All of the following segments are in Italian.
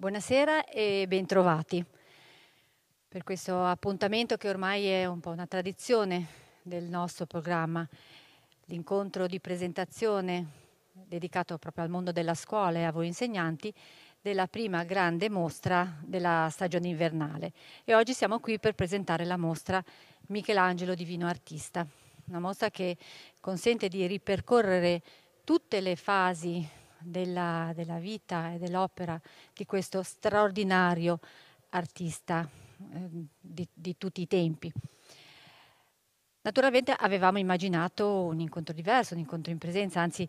Buonasera e bentrovati per questo appuntamento che ormai è un po' una tradizione del nostro programma, l'incontro di presentazione dedicato proprio al mondo della scuola e a voi insegnanti della prima grande mostra della stagione invernale e oggi siamo qui per presentare la mostra Michelangelo Divino Artista, una mostra che consente di ripercorrere tutte le fasi della, della vita e dell'opera di questo straordinario artista eh, di, di tutti i tempi. Naturalmente avevamo immaginato un incontro diverso, un incontro in presenza, anzi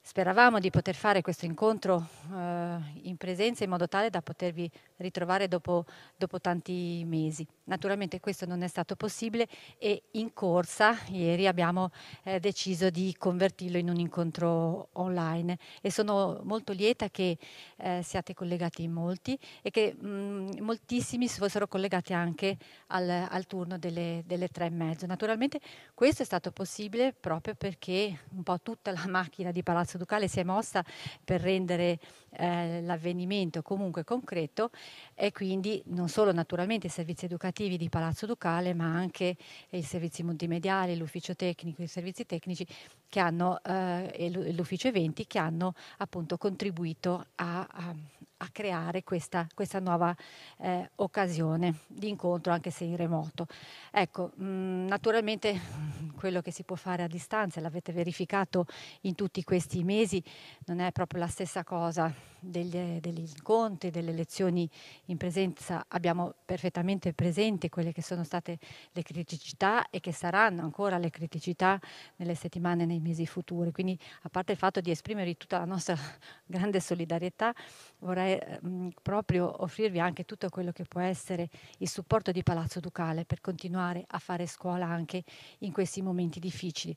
speravamo di poter fare questo incontro eh, in presenza in modo tale da potervi ritrovare dopo, dopo, tanti mesi. Naturalmente questo non è stato possibile e in corsa ieri abbiamo eh, deciso di convertirlo in un incontro online e sono molto lieta che eh, siate collegati in molti e che mh, mm, moltissimi si fossero collegati anche al, al turno delle, delle, tre e mezzo. Naturalmente questo è stato possibile proprio perché un po' tutta la macchina di Palazzo Ducale si è mossa per rendere eh, l'avvenimento comunque concreto e quindi non solo naturalmente i servizi educativi di Palazzo Ducale ma anche i servizi multimediali, l'ufficio tecnico, i servizi tecnici che hanno, eh, e l'ufficio eventi che hanno appunto contribuito a, a a creare questa, questa nuova eh, occasione di incontro, anche se in remoto. Ecco, mh, mm, naturalmente quello che si può fare a distanza, l'avete verificato in tutti questi mesi, non è proprio la stessa cosa degli, degli incontri, delle lezioni in presenza. Abbiamo perfettamente presente quelle che sono state le criticità e che saranno ancora le criticità nelle settimane e nei mesi futuri. Quindi, a parte il fatto di esprimere tutta la nostra grande solidarietà, vorrei mh, ehm, proprio offrirvi anche tutto quello che può essere il supporto di Palazzo Ducale per continuare a fare scuola anche in questi momenti difficili.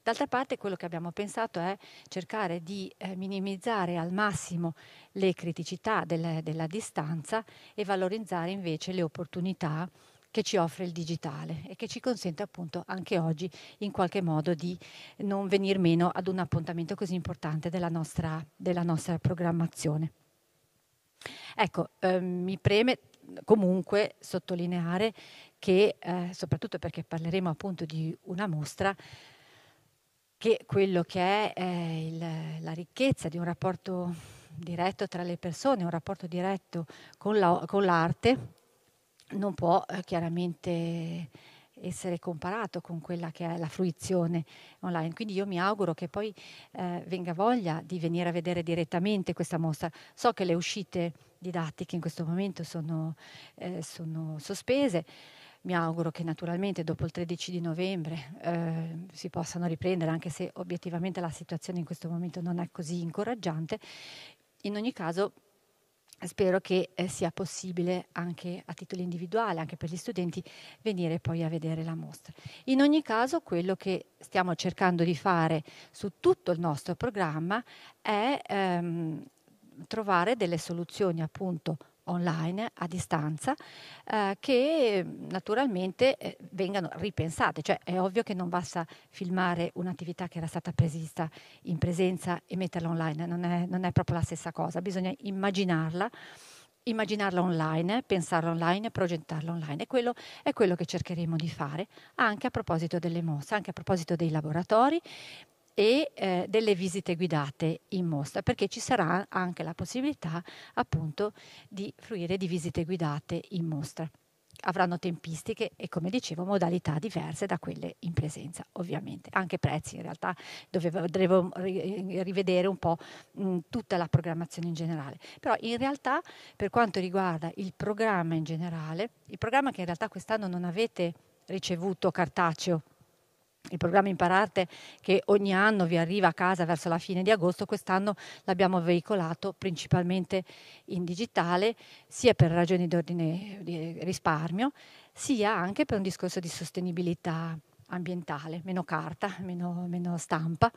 D'altra parte quello che abbiamo pensato è cercare di eh, minimizzare al massimo le criticità del, della distanza e valorizzare invece le opportunità che ci offre il digitale e che ci consente appunto anche oggi in qualche modo di non venir meno ad un appuntamento così importante della nostra, della nostra programmazione. Ecco, eh, mi preme comunque sottolineare che, eh, soprattutto perché parleremo appunto di una mostra, che quello che è eh, il, la ricchezza di un rapporto diretto tra le persone, un rapporto diretto con, la, con l'arte, non può eh, chiaramente essere comparato con quella che è la fruizione online. Quindi io mi auguro che poi eh, venga voglia di venire a vedere direttamente questa mostra. So che le uscite didattiche in questo momento sono, eh, sono sospese. Mi auguro che naturalmente dopo il 13 di novembre eh, si possano riprendere, anche se obiettivamente la situazione in questo momento non è così incoraggiante. In ogni caso spero che eh, sia possibile anche a titolo individuale, anche per gli studenti, venire poi a vedere la mostra. In ogni caso, quello che stiamo cercando di fare su tutto il nostro programma è ehm, trovare delle soluzioni appunto online a distanza eh, che naturalmente eh, vengano ripensate, cioè è ovvio che non basta filmare un'attività che era stata presista in presenza e metterla online, non è, non è proprio la stessa cosa, bisogna immaginarla immaginarla online, pensarla online, progettarla online. E quello è quello che cercheremo di fare anche a proposito delle mosse, anche a proposito dei laboratori e eh, delle visite guidate in mostra, perché ci sarà anche la possibilità appunto di fruire di visite guidate in mostra. Avranno tempistiche e come dicevo modalità diverse da quelle in presenza ovviamente, anche prezzi in realtà dovevo, rivedere un po' mh, mm, tutta la programmazione in generale, però in realtà per quanto riguarda il programma in generale, il programma che in realtà quest'anno non avete ricevuto cartaceo il programma Imparate che ogni anno vi arriva a casa verso la fine di agosto, quest'anno l'abbiamo veicolato principalmente in digitale, sia per ragioni di ordine di risparmio, sia anche per un discorso di sostenibilità ambientale, meno carta, meno, meno stampa,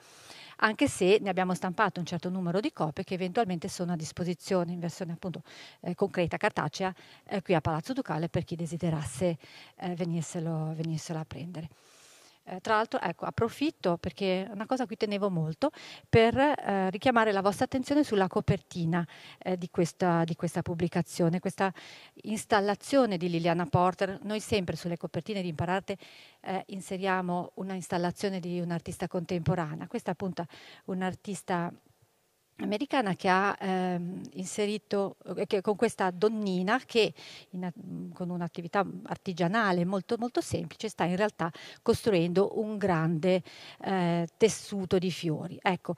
anche se ne abbiamo stampato un certo numero di copie che eventualmente sono a disposizione in versione appunto eh, concreta, cartacea, eh, qui a Palazzo Ducale per chi desiderasse eh, venirselo, venirselo a prendere. Eh, tra l'altro, ecco, approfitto perché è una cosa a cui tenevo molto per eh, richiamare la vostra attenzione sulla copertina eh, di, questa, di, questa, pubblicazione, questa installazione di Liliana Porter. Noi sempre sulle copertine di Impararte eh, inseriamo una installazione di un'artista contemporanea. Questa appunto un'artista americana che ha ehm, inserito, eh, che, con questa donnina che in, con un'attività artigianale molto, molto semplice sta in realtà costruendo un grande eh, tessuto di fiori. Ecco,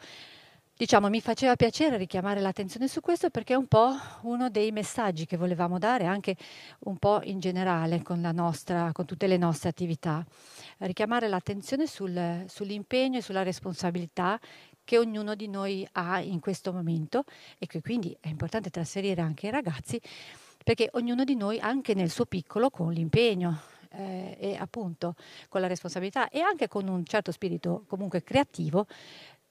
Diciamo, mi faceva piacere richiamare l'attenzione su questo perché è un po' uno dei messaggi che volevamo dare anche un po' in generale con, nostra, con tutte le nostre attività. Richiamare l'attenzione sul, sull'impegno e sulla responsabilità che ognuno di noi ha in questo momento e che quindi è importante trasferire anche ai ragazzi perché ognuno di noi anche nel suo piccolo con l'impegno, eh, e appunto con la responsabilità e anche con un certo spirito comunque creativo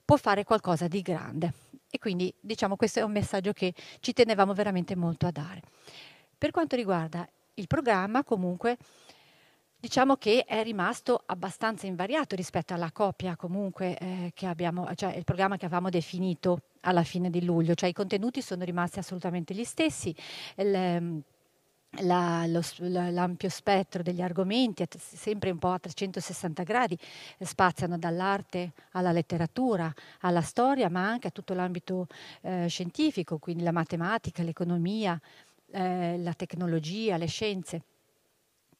può fare qualcosa di grande. E quindi diciamo questo è un messaggio che ci tenevamo veramente molto a dare. Per quanto riguarda il programma, comunque, diciamo che è rimasto abbastanza invariato rispetto alla copia comunque eh, che abbiamo, cioè il programma che avevamo definito alla fine di luglio, cioè i contenuti sono rimasti assolutamente gli stessi. Il, ehm, la, lo, l'ampio spettro degli argomenti, sempre un po' a 360 gradi, eh, spaziano dall'arte alla letteratura, alla storia, ma anche a tutto l'ambito eh, scientifico, quindi la matematica, l'economia, eh, la tecnologia, le scienze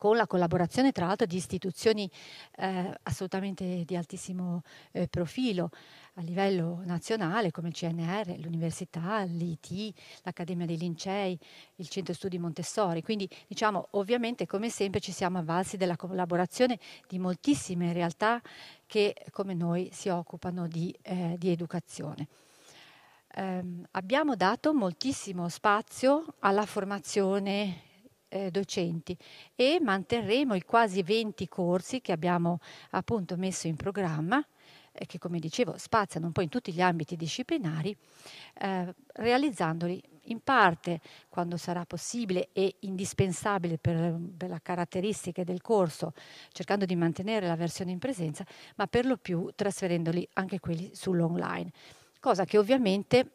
con la collaborazione tra l'altro di istituzioni eh, assolutamente di altissimo eh, profilo a livello nazionale come il CNR, l'università, l'IT, l'Accademia dei Lincei, il Centro Studi Montessori. Quindi diciamo ovviamente come sempre ci siamo avvalsi della collaborazione di moltissime realtà che come noi si occupano di, eh, di educazione. Eh, abbiamo dato moltissimo spazio alla formazione eh, docenti e manterremo i quasi 20 corsi che abbiamo appunto messo in programma e eh, che come dicevo spaziano un po' in tutti gli ambiti disciplinari, eh, realizzandoli in parte quando sarà possibile e indispensabile per, per le caratteristiche del corso, cercando di mantenere la versione in presenza, ma per lo più trasferendoli anche quelli sull'online, cosa che ovviamente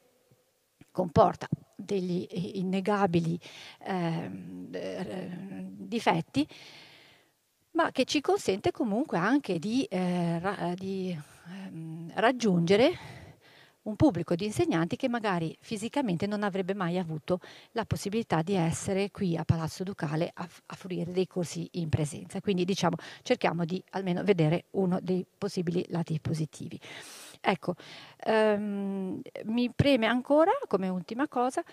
comporta degli innegabili ehm, eh, difetti, ma che ci consente comunque anche di, eh, ra- di ehm, raggiungere un pubblico di insegnanti che magari fisicamente non avrebbe mai avuto la possibilità di essere qui a Palazzo Ducale a, f- a fruire dei corsi in presenza. Quindi diciamo cerchiamo di almeno vedere uno dei possibili lati positivi. Ecco, ehm, mi preme ancora, come ultima cosa,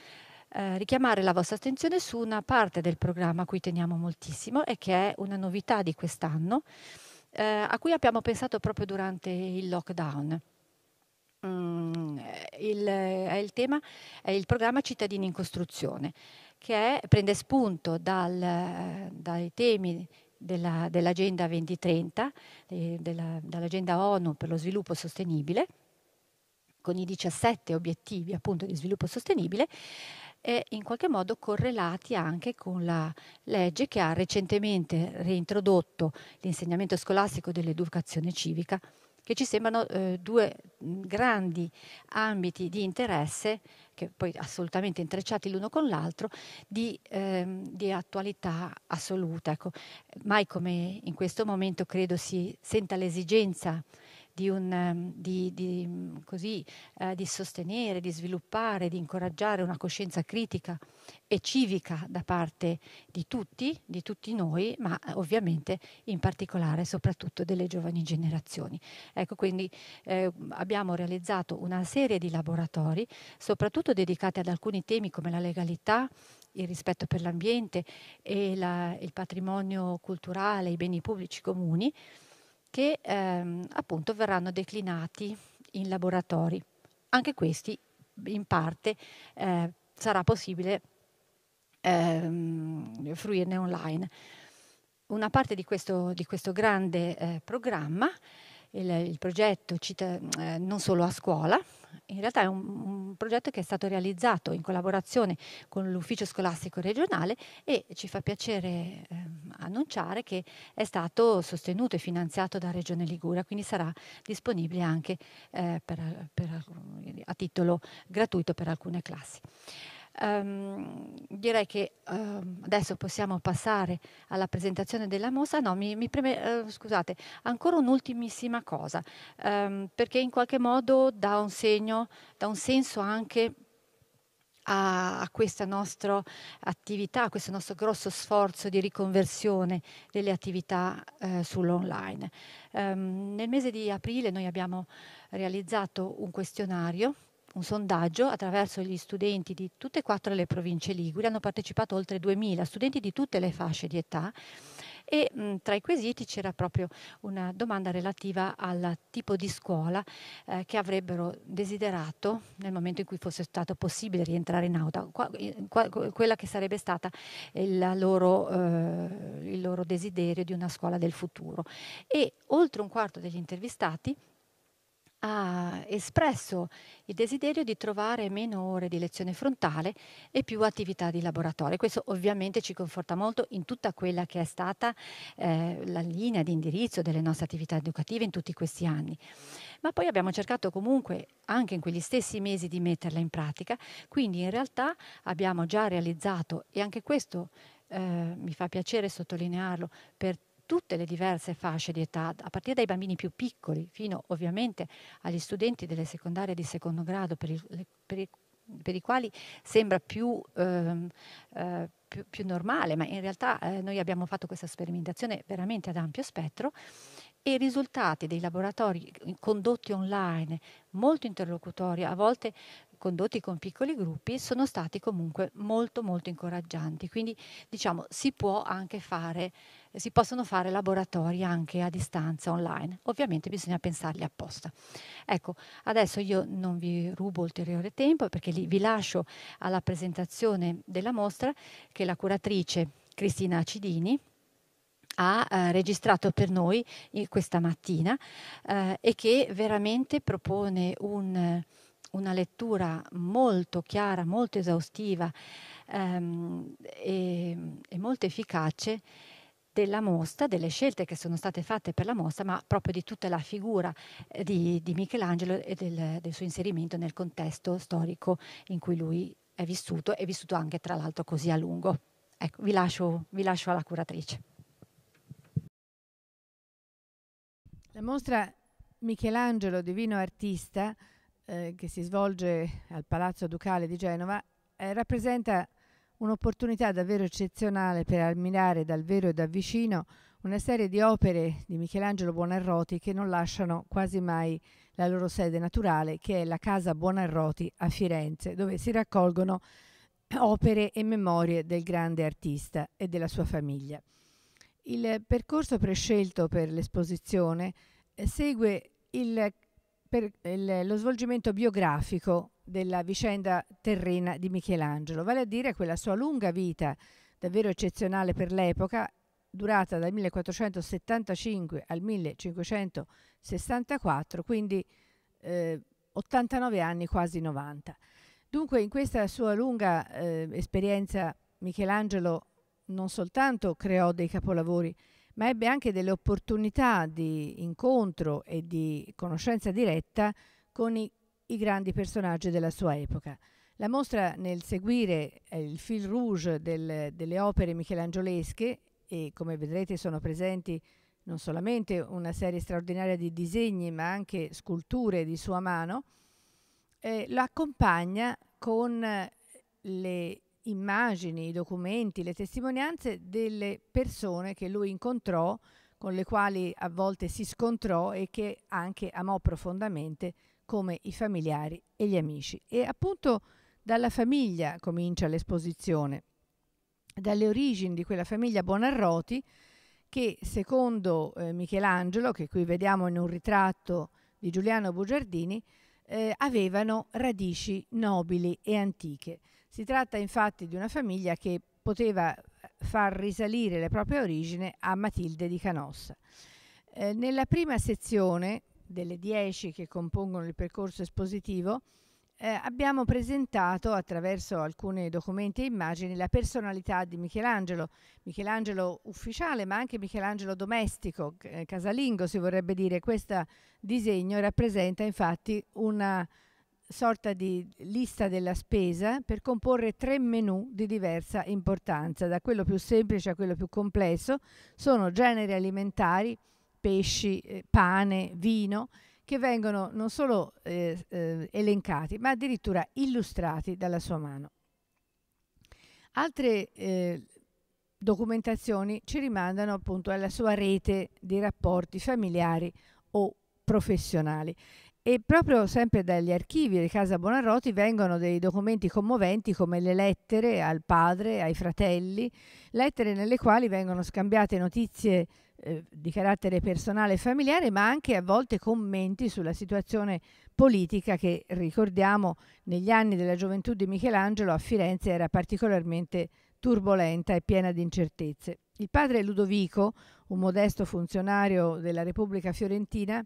eh, richiamare la vostra attenzione su una parte del programma a cui teniamo moltissimo e che è una novità di quest'anno, eh, a cui abbiamo pensato proprio durante il lockdown. Mm, eh, il, eh, il tema, è il programma Cittadini in Costruzione, che è, prende spunto dal, eh, dai temi della, dell'Agenda 2030, eh, della, dall'Agenda ONU per lo sviluppo sostenibile, con i 17 obiettivi appunto di sviluppo sostenibile, e in qualche modo correlati anche con la legge che ha recentemente reintrodotto l'insegnamento scolastico dell'educazione civica che ci sembrano eh, due mm, grandi ambiti di interesse, che poi assolutamente intrecciati l'uno con l'altro, di, ehm, di attualità assoluta. Ecco, mai come in questo momento credo si senta l'esigenza eh, di, un, ehm, di, di, così, eh, di sostenere, di sviluppare, di incoraggiare una coscienza critica e civica da parte di tutti, di tutti noi, ma eh, ovviamente in particolare soprattutto delle giovani generazioni. Ecco, quindi eh, abbiamo realizzato una serie di laboratori, soprattutto dedicati ad alcuni temi come la legalità, il rispetto per l'ambiente e la, il patrimonio culturale, i beni pubblici comuni, che ehm, appunto verranno declinati in laboratori. Anche questi in parte eh, sarà possibile ehm, fruirne online. Una parte di questo, di questo grande eh, programma, il, il progetto Cita, eh, non solo a scuola, in realtà è un, un, progetto che è stato realizzato in collaborazione con l'Ufficio Scolastico Regionale e ci fa piacere eh, annunciare che è stato sostenuto e finanziato da Regione Ligura, quindi sarà disponibile anche eh, per, per, a titolo gratuito per alcune classi. Um, direi che um, adesso possiamo passare alla presentazione della mossa. No, mi, mi preme, uh, scusate, ancora un'ultimissima cosa, um, perché in qualche modo dà un segno, dà un senso anche a, questa nostra attività, a questo nostro grosso sforzo di riconversione delle attività eh, sull'online. Um, nel mese di aprile noi abbiamo realizzato un questionario un sondaggio attraverso gli studenti di tutte e quattro le province liguri, hanno partecipato oltre 2.000 studenti di tutte le fasce di età e mh, mm, tra i quesiti c'era proprio una domanda relativa al tipo di scuola eh, che avrebbero desiderato nel momento in cui fosse stato possibile rientrare in auto, qua, eh, qua, quella che sarebbe stata il loro, eh, il loro desiderio di una scuola del futuro. E oltre un quarto degli intervistati ha espresso il desiderio di trovare meno ore di lezione frontale e più attività di laboratorio. Questo ovviamente ci conforta molto in tutta quella che è stata eh, la linea di indirizzo delle nostre attività educative in tutti questi anni. Ma poi abbiamo cercato comunque anche in quegli stessi mesi di metterla in pratica, quindi in realtà abbiamo già realizzato, e anche questo eh, mi fa piacere sottolinearlo, per tutte le diverse fasce di età, a partire dai bambini più piccoli fino ovviamente agli studenti delle secondarie di secondo grado per, il, per, il, per i quali sembra più, ehm, eh, più, più, normale, ma in realtà eh, noi abbiamo fatto questa sperimentazione veramente ad ampio spettro e i risultati dei laboratori condotti online, molto interlocutori, a volte condotti con piccoli gruppi sono stati comunque molto molto incoraggianti. Quindi diciamo si può anche fare, si possono fare laboratori anche a distanza online. Ovviamente bisogna pensarli apposta. Ecco, adesso io non vi rubo ulteriore tempo perché li, vi lascio alla presentazione della mostra che la curatrice Cristina Acidini ha eh, registrato per noi eh, questa mattina eh, e che veramente propone un una lettura molto chiara, molto esaustiva ehm, e, e molto efficace della mostra, delle scelte che sono state fatte per la mostra, ma proprio di tutta la figura eh, di, di Michelangelo e del, del, suo inserimento nel contesto storico in cui lui è vissuto e vissuto anche tra l'altro così a lungo. Ecco, vi lascio, vi lascio alla curatrice. La mostra Michelangelo Divino Artista eh, che si svolge al Palazzo Ducale di Genova eh, rappresenta un'opportunità davvero eccezionale per ammirare dal vero e da vicino una serie di opere di Michelangelo Buonarroti che non lasciano quasi mai la loro sede naturale, che è la Casa Buonarroti a Firenze, dove si raccolgono opere e memorie del grande artista e della sua famiglia. Il percorso prescelto per l'esposizione eh, segue il per il, lo svolgimento biografico della vicenda terrena di Michelangelo, vale a dire quella sua lunga vita, davvero eccezionale per l'epoca, durata dal 1475 al 1564, quindi eh, 89 anni, quasi 90. Dunque in questa sua lunga eh, esperienza Michelangelo non soltanto creò dei capolavori, ma ebbe anche delle opportunità di incontro e di conoscenza diretta con i, i grandi personaggi della sua epoca. La mostra nel seguire eh, il fil rouge del, delle opere michelangiolesche e come vedrete sono presenti non solamente una serie straordinaria di disegni ma anche sculture di sua mano, eh, lo accompagna con le immagini, i documenti, le testimonianze delle persone che lui incontrò, con le quali a volte si scontrò e che anche amò profondamente come i familiari e gli amici. E appunto dalla famiglia comincia l'esposizione, dalle origini di quella famiglia Bonarroti che secondo eh, Michelangelo, che qui vediamo in un ritratto di Giuliano Bugiardini, eh, avevano radici nobili e antiche. Si tratta infatti di una famiglia che poteva far risalire le proprie origini a Matilde di Canossa. Eh, nella prima sezione delle dieci che compongono il percorso espositivo eh, abbiamo presentato attraverso alcuni documenti e immagini la personalità di Michelangelo, Michelangelo ufficiale ma anche Michelangelo domestico, eh, casalingo si vorrebbe dire. Questo disegno rappresenta infatti una sorta di lista della spesa per comporre tre menu di diversa importanza, da quello più semplice a quello più complesso. Sono generi alimentari, pesci, eh, pane, vino, che vengono non solo eh, eh, elencati, ma addirittura illustrati dalla sua mano. Altre eh, documentazioni ci rimandano appunto alla sua rete di rapporti familiari o professionali. E proprio sempre dagli archivi di Casa Bonarroti vengono dei documenti commoventi come le lettere al padre, ai fratelli, lettere nelle quali vengono scambiate notizie eh, di carattere personale e familiare, ma anche a volte commenti sulla situazione politica che ricordiamo negli anni della gioventù di Michelangelo a Firenze era particolarmente turbolenta e piena di incertezze. Il padre Ludovico, un modesto funzionario della Repubblica fiorentina,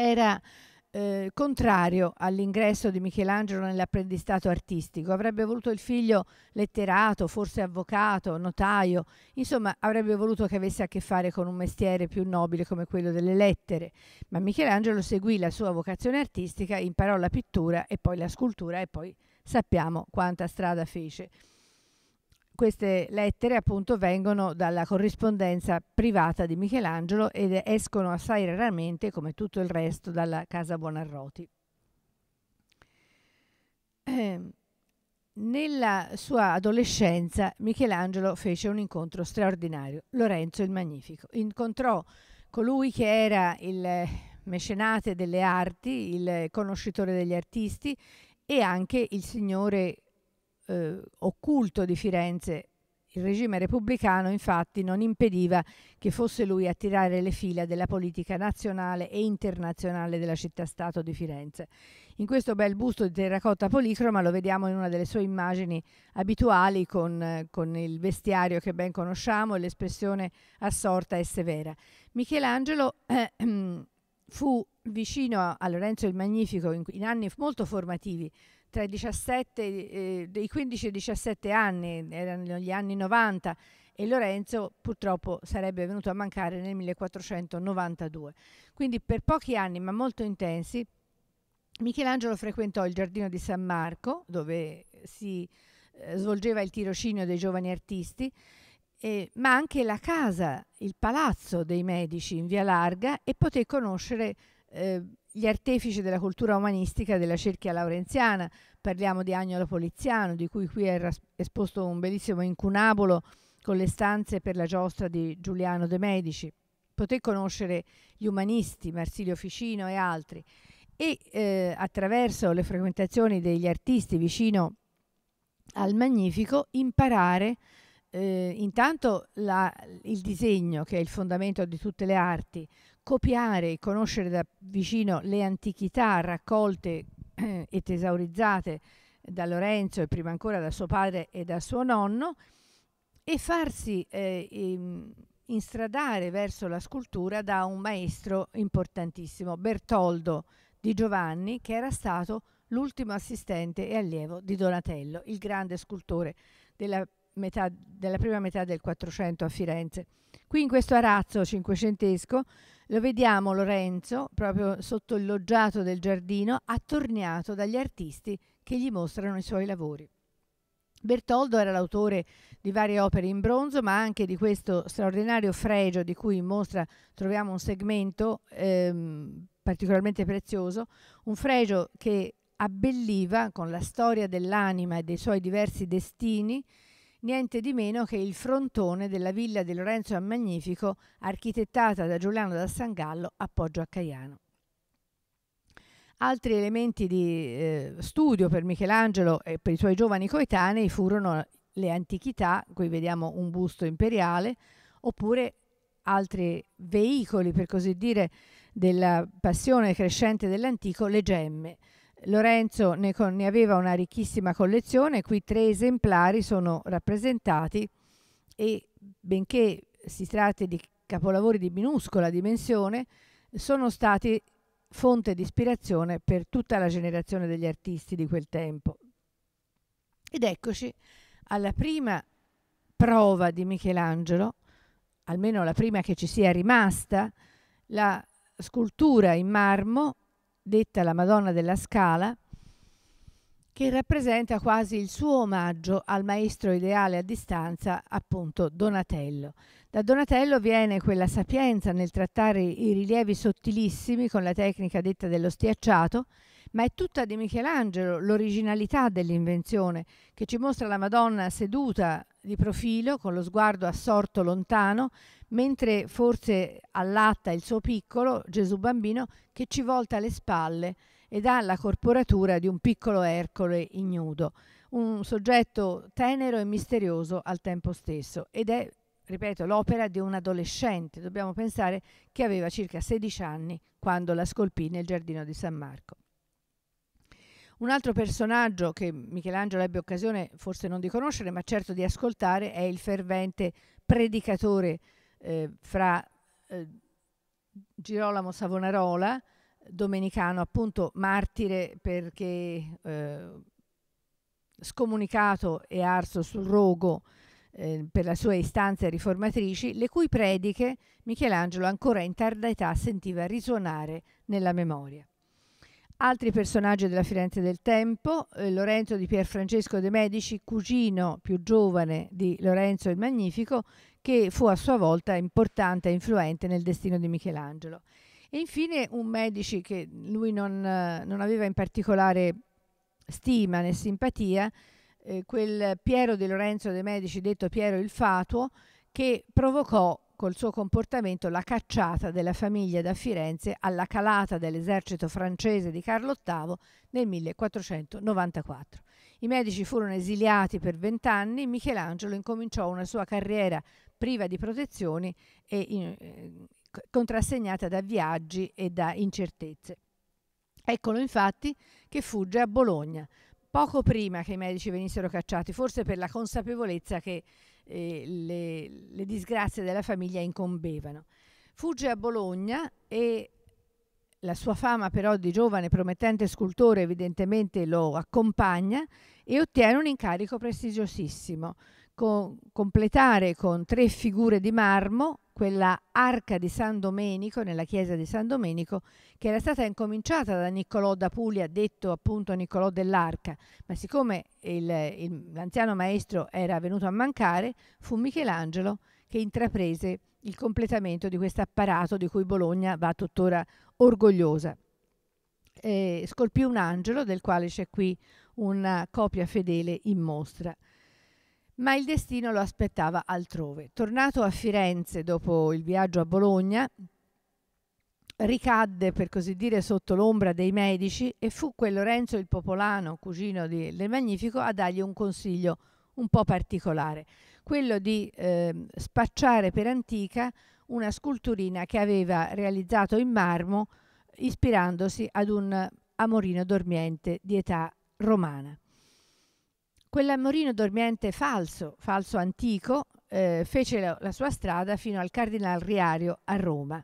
era eh, contrario all'ingresso di Michelangelo nell'apprendistato artistico. Avrebbe voluto il figlio letterato, forse avvocato, notaio, insomma avrebbe voluto che avesse a che fare con un mestiere più nobile come quello delle lettere. Ma Michelangelo seguì la sua vocazione artistica, imparò la pittura e poi la scultura e poi sappiamo quanta strada fece queste lettere appunto vengono dalla corrispondenza privata di Michelangelo ed escono assai raramente, come tutto il resto, dalla casa Buonarroti. Ehm, nella sua adolescenza Michelangelo fece un incontro straordinario, Lorenzo il Magnifico. Incontrò colui che era il mecenate delle arti, il conoscitore degli artisti e anche il signore eh, occulto di Firenze. Il regime repubblicano infatti non impediva che fosse lui a tirare le fila della politica nazionale e internazionale della città-stato di Firenze. In questo bel busto di terracotta policroma lo vediamo in una delle sue immagini abituali con, con il vestiario che ben conosciamo e l'espressione assorta e severa. Michelangelo eh, fu vicino a Lorenzo il Magnifico in, in anni molto formativi, tra i 17, eh, dei 15 e i 17 anni, erano gli anni 90, e Lorenzo purtroppo sarebbe venuto a mancare nel 1492. Quindi per pochi anni, ma molto intensi, Michelangelo frequentò il giardino di San Marco, dove si eh, svolgeva il tirocinio dei giovani artisti, eh, ma anche la casa, il palazzo dei medici in via larga e poté conoscere eh, gli artefici della cultura umanistica della cerchia laurenziana. Parliamo di Agnolo Poliziano, di cui qui era esposto un bellissimo incunabolo con le stanze per la giostra di Giuliano de Medici. Poté conoscere gli umanisti, Marsilio Ficino e altri. E eh, attraverso le frequentazioni degli artisti vicino al Magnifico imparare a eh, intanto la, il disegno, che è il fondamento di tutte le arti, copiare e conoscere da vicino le antichità raccolte eh, e tesaurizzate da Lorenzo e prima ancora da suo padre e da suo nonno, e farsi eh, instradare verso la scultura da un maestro importantissimo, Bertoldo di Giovanni, che era stato l'ultimo assistente e allievo di Donatello, il grande scultore della metà, della prima metà del 400 a Firenze. Qui in questo arazzo cinquecentesco lo vediamo Lorenzo, proprio sotto il loggiato del giardino, attorniato dagli artisti che gli mostrano i suoi lavori. Bertoldo era l'autore di varie opere in bronzo, ma anche di questo straordinario fregio di cui in mostra troviamo un segmento ehm, particolarmente prezioso, un fregio che abbelliva con la storia dell'anima e dei suoi diversi destini niente di meno che il frontone della villa di Lorenzo il Magnifico, architettata da Giuliano da Sangallo a Poggio a Caiano. Altri elementi di eh, studio per Michelangelo e per i suoi giovani coetanei furono le antichità, qui vediamo un busto imperiale, oppure altri veicoli, per così dire, della passione crescente dell'antico, le gemme. Lorenzo ne, ne aveva una ricchissima collezione, qui tre esemplari sono rappresentati e benché si tratti di capolavori di minuscola dimensione, sono stati fonte di ispirazione per tutta la generazione degli artisti di quel tempo. Ed eccoci alla prima prova di Michelangelo, almeno la prima che ci sia rimasta, la scultura in marmo detta la Madonna della Scala, che rappresenta quasi il suo omaggio al maestro ideale a distanza, appunto Donatello. Da Donatello viene quella sapienza nel trattare i rilievi sottilissimi con la tecnica detta dello stiacciato, ma è tutta di Michelangelo l'originalità dell'invenzione, che ci mostra la Madonna seduta di profilo, con lo sguardo assorto lontano, mentre forse allatta il suo piccolo, Gesù bambino, che ci volta le spalle ed ha la corporatura di un piccolo Ercole ignudo, un soggetto tenero e misterioso al tempo stesso ed è, ripeto, l'opera di un adolescente, dobbiamo pensare che aveva circa 16 anni quando la scolpì nel giardino di San Marco. Un altro personaggio che Michelangelo ebbe occasione forse non di conoscere, ma certo di ascoltare, è il fervente predicatore eh, fra eh, Girolamo Savonarola, domenicano, appunto martire perché eh, scomunicato e arso sul rogo eh, per le sue istanze riformatrici, le cui prediche Michelangelo ancora in tarda età sentiva risuonare nella memoria. Altri personaggi della Firenze del tempo, eh, Lorenzo di Pierfrancesco de' Medici, cugino più giovane di Lorenzo il Magnifico, che fu a sua volta importante e influente nel destino di Michelangelo. E infine un Medici che lui non, eh, non aveva in particolare stima né simpatia, eh, quel Piero di Lorenzo de' Medici, detto Piero il Fatuo, che provocò col suo comportamento la cacciata della famiglia da Firenze alla calata dell'esercito francese di Carlo VIII nel 1494. I medici furono esiliati per vent'anni, Michelangelo incominciò una sua carriera priva di protezioni e in, eh, contrassegnata da viaggi e da incertezze. Eccolo infatti che fugge a Bologna, poco prima che i medici venissero cacciati, forse per la consapevolezza che eh, le, le disgrazie della famiglia incombevano. Fugge a Bologna e la sua fama però di giovane promettente scultore evidentemente lo accompagna e ottiene un incarico prestigiosissimo, con, completare con tre figure di marmo quella arca di San Domenico, nella chiesa di San Domenico, che era stata incominciata da Niccolò da Puglia, detto appunto Niccolò dell'Arca, ma siccome il, il, l'anziano maestro era venuto a mancare, fu Michelangelo che intraprese il completamento di questo apparato di cui Bologna va tuttora orgogliosa. Eh, scolpì un angelo del quale c'è qui una copia fedele in mostra ma il destino lo aspettava altrove. Tornato a Firenze dopo il viaggio a Bologna, ricadde per così dire sotto l'ombra dei medici e fu quel Lorenzo il Popolano, cugino di del Magnifico, a dargli un consiglio un po' particolare, quello di eh, spacciare per antica una sculturina che aveva realizzato in marmo ispirandosi ad un amorino dormiente di età romana. Quell'amorino dormiente falso, falso antico, eh, fece la, la sua strada fino al Cardinal Riario a Roma.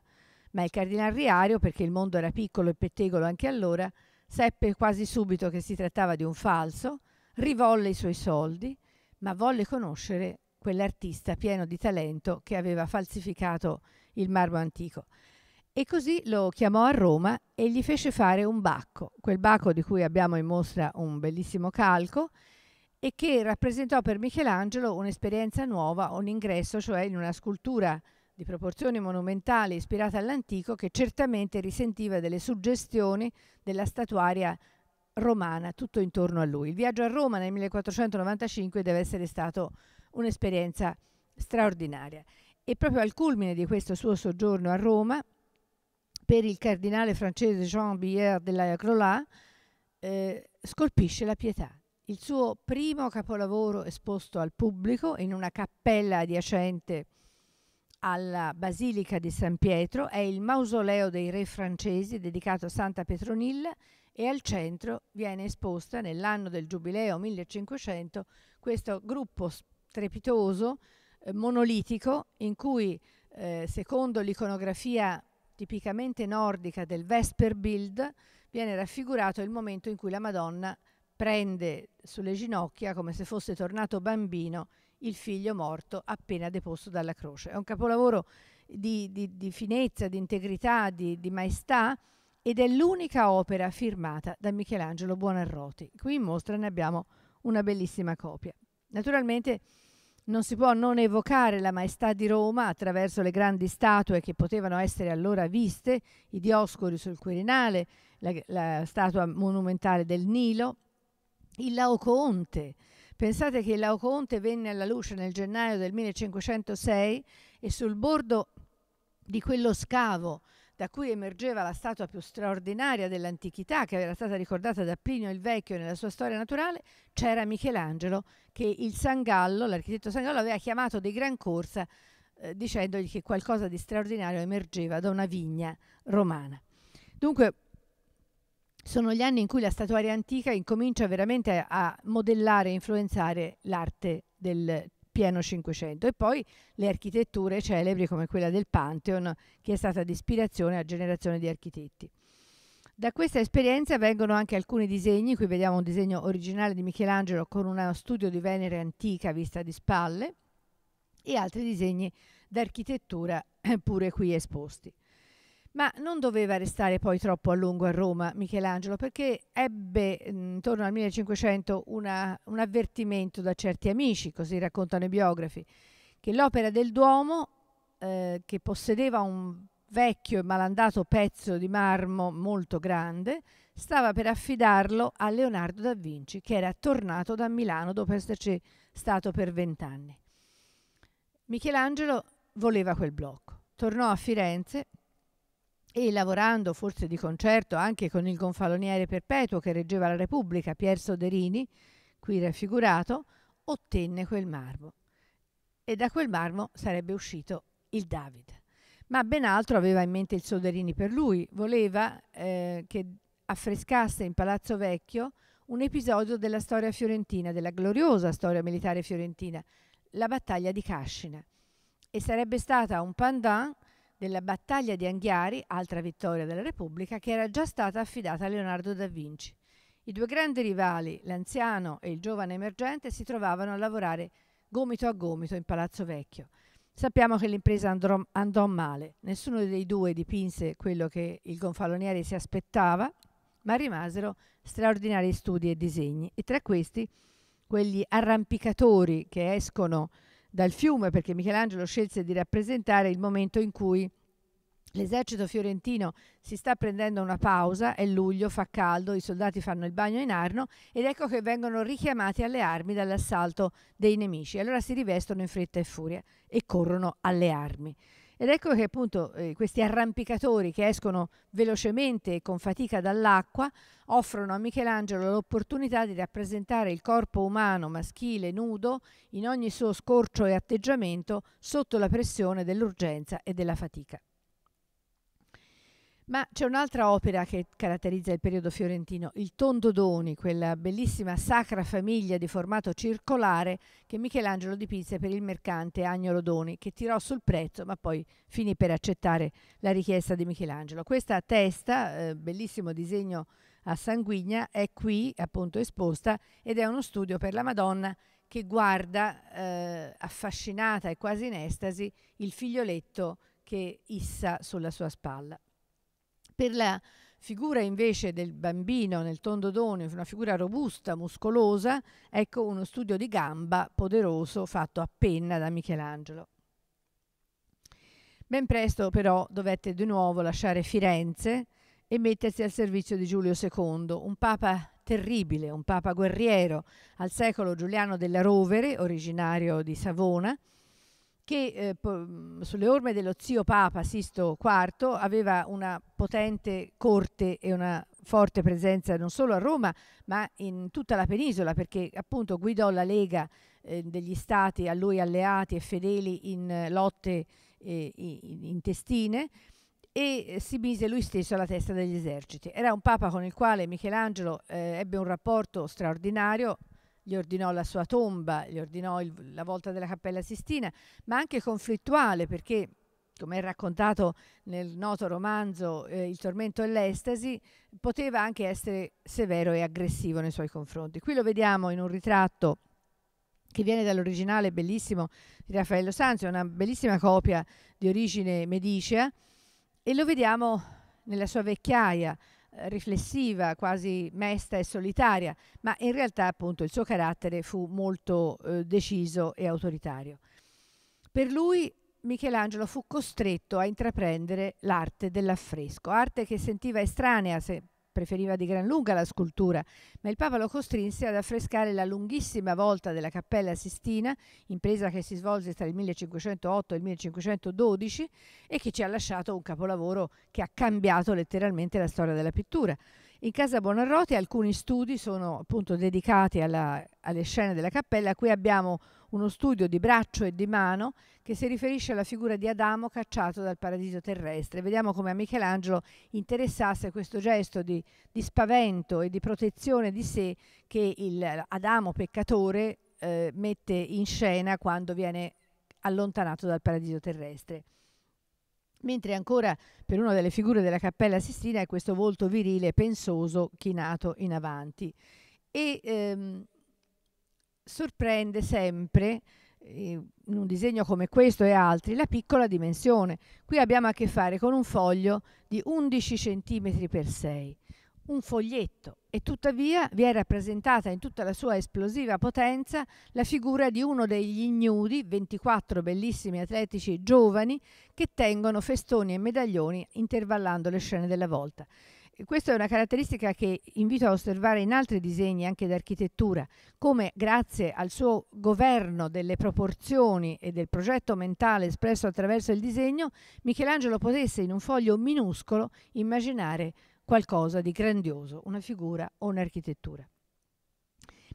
Ma il Cardinal Riario, perché il mondo era piccolo e pettegolo anche allora, seppe quasi subito che si trattava di un falso, rivolle i suoi soldi, ma volle conoscere quell'artista pieno di talento che aveva falsificato il marmo antico. E così lo chiamò a Roma e gli fece fare un bacco, quel bacco di cui abbiamo in mostra un bellissimo calco, e che rappresentò per Michelangelo un'esperienza nuova, un ingresso cioè in una scultura di proporzioni monumentali ispirata all'antico che certamente risentiva delle suggestioni della statuaria romana tutto intorno a lui. Il viaggio a Roma nel 1495 deve essere stato un'esperienza straordinaria e proprio al culmine di questo suo soggiorno a Roma per il cardinale francese Jean billard de la Croix eh, scolpisce la pietà il suo primo capolavoro esposto al pubblico in una cappella adiacente alla Basilica di San Pietro è il Mausoleo dei Re francesi dedicato a Santa Petronilla e al centro viene esposta nell'anno del Giubileo 1500 questo gruppo strepitoso eh, monolitico in cui eh, secondo l'iconografia tipicamente nordica del Vesperbild viene raffigurato il momento in cui la Madonna prende sulle ginocchia, come se fosse tornato bambino, il figlio morto appena deposto dalla croce. È un capolavoro di, di, di finezza, di integrità, di, di maestà ed è l'unica opera firmata da Michelangelo Buonarroti. Qui in mostra ne abbiamo una bellissima copia. Naturalmente non si può non evocare la maestà di Roma attraverso le grandi statue che potevano essere allora viste, i Dioscori sul Quirinale, la, la statua monumentale del Nilo, il Laoconte. Pensate che il Laoconte venne alla luce nel gennaio del 1506 e sul bordo di quello scavo da cui emergeva la statua più straordinaria dell'antichità, che era stata ricordata da Plinio il Vecchio nella sua storia naturale, c'era Michelangelo che il Sangallo, l'architetto Sangallo, aveva chiamato di gran corsa eh, dicendogli che qualcosa di straordinario emergeva da una vigna romana. Dunque sono gli anni in cui la statuaria antica incomincia veramente a modellare e influenzare l'arte del pieno Cinquecento e poi le architetture celebri come quella del Pantheon che è stata di ispirazione a generazioni di architetti. Da questa esperienza vengono anche alcuni disegni, qui vediamo un disegno originale di Michelangelo con uno studio di Venere antica vista di spalle e altri disegni d'architettura eh, pure qui esposti. Ma non doveva restare poi troppo a lungo a Roma Michelangelo perché ebbe mm, intorno al 1500 una, un avvertimento da certi amici, così raccontano i biografi, che l'opera del Duomo, eh, che possedeva un vecchio e malandato pezzo di marmo molto grande, stava per affidarlo a Leonardo da Vinci, che era tornato da Milano dopo esserci stato per vent'anni. Michelangelo voleva quel blocco. Tornò a Firenze, e lavorando forse di concerto anche con il gonfaloniere perpetuo che reggeva la Repubblica, Pier Soderini, qui raffigurato, ottenne quel marmo. E da quel marmo sarebbe uscito il David. Ma ben altro aveva in mente il Soderini per lui. Voleva eh, che affrescasse in Palazzo Vecchio un episodio della storia fiorentina, della gloriosa storia militare fiorentina, la battaglia di Cascina. E sarebbe stata un pendant della battaglia di Anghiari, altra vittoria della Repubblica, che era già stata affidata a Leonardo da Vinci. I due grandi rivali, l'anziano e il giovane emergente, si trovavano a lavorare gomito a gomito in Palazzo Vecchio. Sappiamo che l'impresa andrò, andò male, nessuno dei due dipinse quello che il gonfaloniere si aspettava, ma rimasero straordinari studi e disegni e tra questi quegli arrampicatori che escono dal fiume perché Michelangelo scelse di rappresentare il momento in cui L'esercito fiorentino si sta prendendo una pausa, è luglio, fa caldo, i soldati fanno il bagno in Arno ed ecco che vengono richiamati alle armi dall'assalto dei nemici. Allora si rivestono in fretta e furia e corrono alle armi. Ed ecco che appunto eh, questi arrampicatori che escono velocemente e con fatica dall'acqua offrono a Michelangelo l'opportunità di rappresentare il corpo umano maschile nudo in ogni suo scorcio e atteggiamento sotto la pressione dell'urgenza e della fatica. Ma c'è un'altra opera che caratterizza il periodo fiorentino, il Tondo Doni, quella bellissima sacra famiglia di formato circolare che Michelangelo dipinse per il mercante Agnolo Doni, che tirò sul prezzo ma poi finì per accettare la richiesta di Michelangelo. Questa testa, eh, bellissimo disegno a sanguigna, è qui appunto esposta ed è uno studio per la Madonna che guarda eh, affascinata e quasi in estasi il figlioletto che issa sulla sua spalla. Per la figura invece del bambino nel tondo tondodone, una figura robusta, muscolosa, ecco uno studio di gamba poderoso fatto a penna da Michelangelo. Ben presto però dovette di nuovo lasciare Firenze e mettersi al servizio di Giulio II, un papa terribile, un papa guerriero, al secolo Giuliano della Rovere, originario di Savona, che eh, po- mm, sulle orme dello zio Papa Sisto IV aveva una potente corte e una forte presenza non solo a Roma ma in tutta la penisola perché appunto guidò la Lega eh, degli stati a lui alleati e fedeli in eh, lotte eh, intestine e eh, si mise lui stesso alla testa degli eserciti. Era un papa con il quale Michelangelo eh, ebbe un rapporto straordinario, gli ordinò la sua tomba, gli ordinò il, la volta della Cappella Sistina, ma anche conflittuale perché, come è raccontato nel noto romanzo eh, Il tormento e l'estasi, poteva anche essere severo e aggressivo nei suoi confronti. Qui lo vediamo in un ritratto che viene dall'originale bellissimo di Raffaello Sanzio, una bellissima copia di origine medicea, e lo vediamo nella sua vecchiaia, riflessiva, quasi mesta e solitaria, ma in realtà appunto il suo carattere fu molto eh, deciso e autoritario. Per lui Michelangelo fu costretto a intraprendere l'arte dell'affresco, arte che sentiva estranea, se preferiva di gran lunga la scultura, ma il Papa lo costrinse ad affrescare la lunghissima volta della Cappella Sistina, impresa che si svolse tra il 1508 e il 1512 e che ci ha lasciato un capolavoro che ha cambiato letteralmente la storia della pittura. In casa Buonarroti alcuni studi sono appunto dedicati alla, alle scene della cappella, qui abbiamo uno studio di braccio e di mano che si riferisce alla figura di Adamo cacciato dal paradiso terrestre. Vediamo come a Michelangelo interessasse questo gesto di, di spavento e di protezione di sé che il Adamo peccatore eh, mette in scena quando viene allontanato dal paradiso terrestre. Mentre ancora per una delle figure della Cappella Sistina è questo volto virile, pensoso, chinato in avanti. E ehm, sorprende sempre eh, in un disegno come questo e altri la piccola dimensione. Qui abbiamo a che fare con un foglio di 11 cm x 6, un foglietto, e tuttavia vi è rappresentata in tutta la sua esplosiva potenza la figura di uno degli ignudi, 24 bellissimi atletici giovani, che tengono festoni e medaglioni intervallando le scene della volta. Questa è una caratteristica che invito a osservare in altri disegni anche d'architettura, come grazie al suo governo delle proporzioni e del progetto mentale espresso attraverso il disegno, Michelangelo potesse in un foglio minuscolo immaginare qualcosa di grandioso, una figura o un'architettura.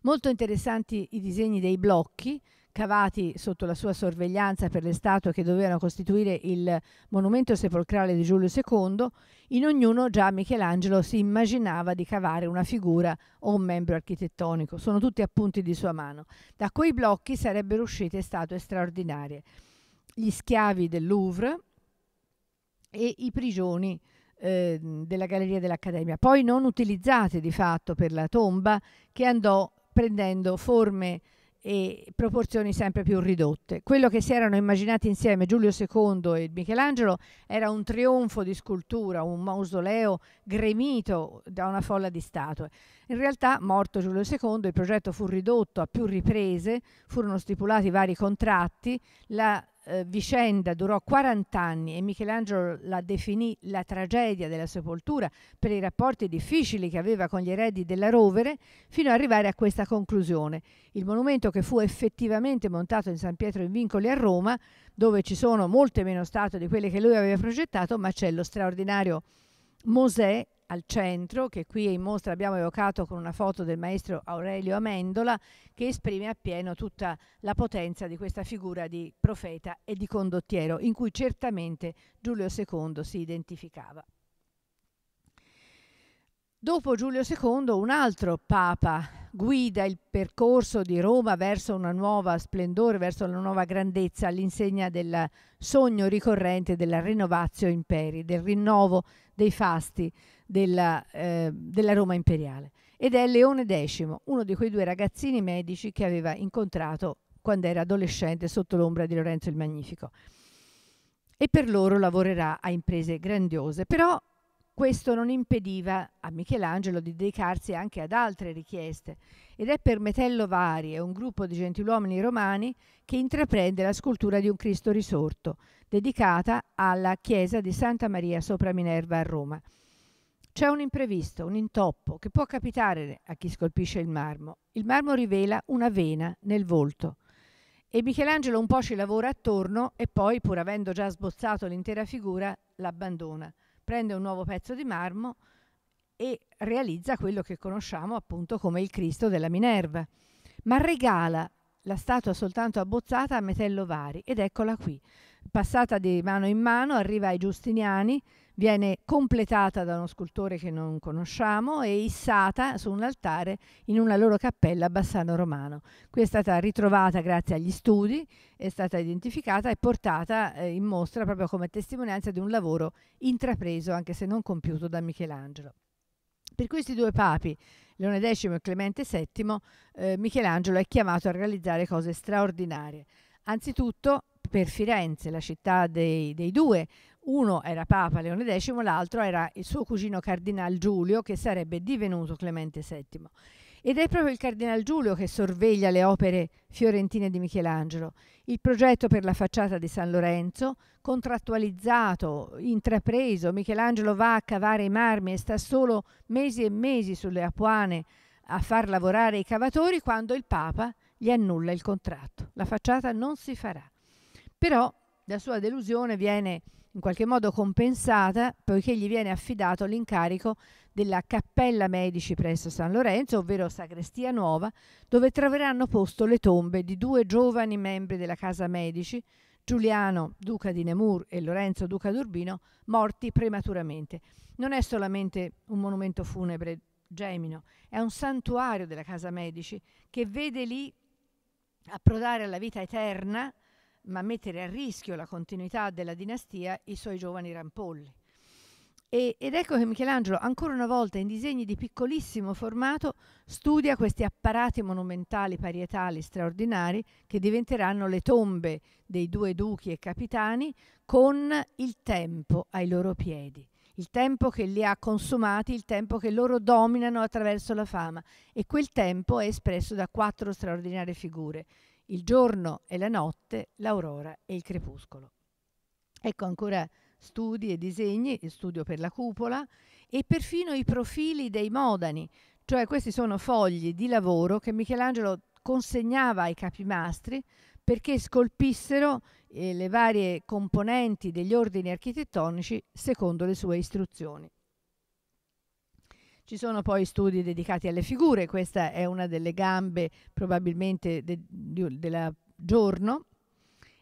Molto interessanti i disegni dei blocchi, cavati sotto la sua sorveglianza per le statue che dovevano costituire il monumento sepolcrale di Giulio II, in ognuno già Michelangelo si immaginava di cavare una figura o un membro architettonico. Sono tutti appunti di sua mano. Da quei blocchi sarebbero uscite statue straordinarie. Gli schiavi del Louvre e i prigioni ehm, della Galleria dell'Accademia, poi non utilizzate di fatto per la tomba, che andò prendendo forme e proporzioni sempre più ridotte. Quello che si erano immaginati insieme Giulio II e Michelangelo era un trionfo di scultura, un mausoleo gremito da una folla di statue. In realtà, morto Giulio II, il progetto fu ridotto a più riprese, furono stipulati vari contratti, la eh, vicenda durò 40 anni e Michelangelo la definì la tragedia della sepoltura per i rapporti difficili che aveva con gli eredi della Rovere, fino ad arrivare a questa conclusione. Il monumento che fu effettivamente montato in San Pietro in Vincoli a Roma, dove ci sono molte meno statue di quelle che lui aveva progettato, ma c'è lo straordinario Mosè al centro, che qui in mostra abbiamo evocato con una foto del maestro Aurelio Amendola, che esprime appieno tutta la potenza di questa figura di profeta e di condottiero, in cui certamente Giulio II si identificava. Dopo Giulio II, un altro papa guida il percorso di Roma verso una nuova splendore, verso una nuova grandezza, all'insegna del sogno ricorrente della rinnovatio imperi, del rinnovo dei fasti, della, eh, della Roma imperiale ed è Leone X, uno di quei due ragazzini medici che aveva incontrato quando era adolescente sotto l'ombra di Lorenzo il Magnifico. E per loro lavorerà a imprese grandiose, però questo non impediva a Michelangelo di dedicarsi anche ad altre richieste ed è per Metello Vari e un gruppo di gentiluomini romani che intraprende la scultura di un Cristo risorto, dedicata alla chiesa di Santa Maria sopra Minerva a Roma c'è un imprevisto, un intoppo che può capitare a chi scolpisce il marmo. Il marmo rivela una vena nel volto. E Michelangelo un po' ci lavora attorno e poi, pur avendo già sbozzato l'intera figura, l'abbandona. Prende un nuovo pezzo di marmo e realizza quello che conosciamo appunto come il Cristo della Minerva. Ma regala la statua soltanto abbozzata a Metello Vari ed eccola qui. Passata di mano in mano, arriva ai Giustiniani viene completata da uno scultore che non conosciamo e issata su un altare in una loro cappella a Bassano Romano. Qui è stata ritrovata grazie agli studi, è stata identificata e portata eh, in mostra proprio come testimonianza di un lavoro intrapreso, anche se non compiuto, da Michelangelo. Per questi due papi, Leone X e Clemente VII, eh, Michelangelo è chiamato a realizzare cose straordinarie. Anzitutto per Firenze, la città dei, dei due, uno era Papa Leone X, l'altro era il suo cugino Cardinal Giulio, che sarebbe divenuto Clemente VII. Ed è proprio il Cardinal Giulio che sorveglia le opere fiorentine di Michelangelo. Il progetto per la facciata di San Lorenzo, contrattualizzato, intrapreso, Michelangelo va a cavare i marmi e sta solo mesi e mesi sulle apuane a far lavorare i cavatori quando il Papa gli annulla il contratto. La facciata non si farà. Però la sua delusione viene in qualche modo compensata poiché gli viene affidato l'incarico della Cappella Medici presso San Lorenzo, ovvero Sagrestia Nuova, dove troveranno posto le tombe di due giovani membri della Casa Medici, Giuliano Duca di Nemur e Lorenzo Duca d'Urbino, morti prematuramente. Non è solamente un monumento funebre Gemino, è un santuario della Casa Medici che vede lì approdare alla vita eterna ma mettere a rischio la continuità della dinastia i suoi giovani rampolli. E, ed ecco che Michelangelo, ancora una volta in disegni di piccolissimo formato, studia questi apparati monumentali parietali straordinari che diventeranno le tombe dei due duchi e capitani con il tempo ai loro piedi il tempo che li ha consumati, il tempo che loro dominano attraverso la fama e quel tempo è espresso da quattro straordinarie figure, il giorno e la notte, l'aurora e il crepuscolo. Ecco ancora studi e disegni, studio per la cupola e perfino i profili dei modani, cioè questi sono fogli di lavoro che Michelangelo consegnava ai capimastri perché scolpissero eh, le varie componenti degli ordini architettonici secondo le sue istruzioni. Ci sono poi studi dedicati alle figure, questa è una delle gambe probabilmente de, de, della giorno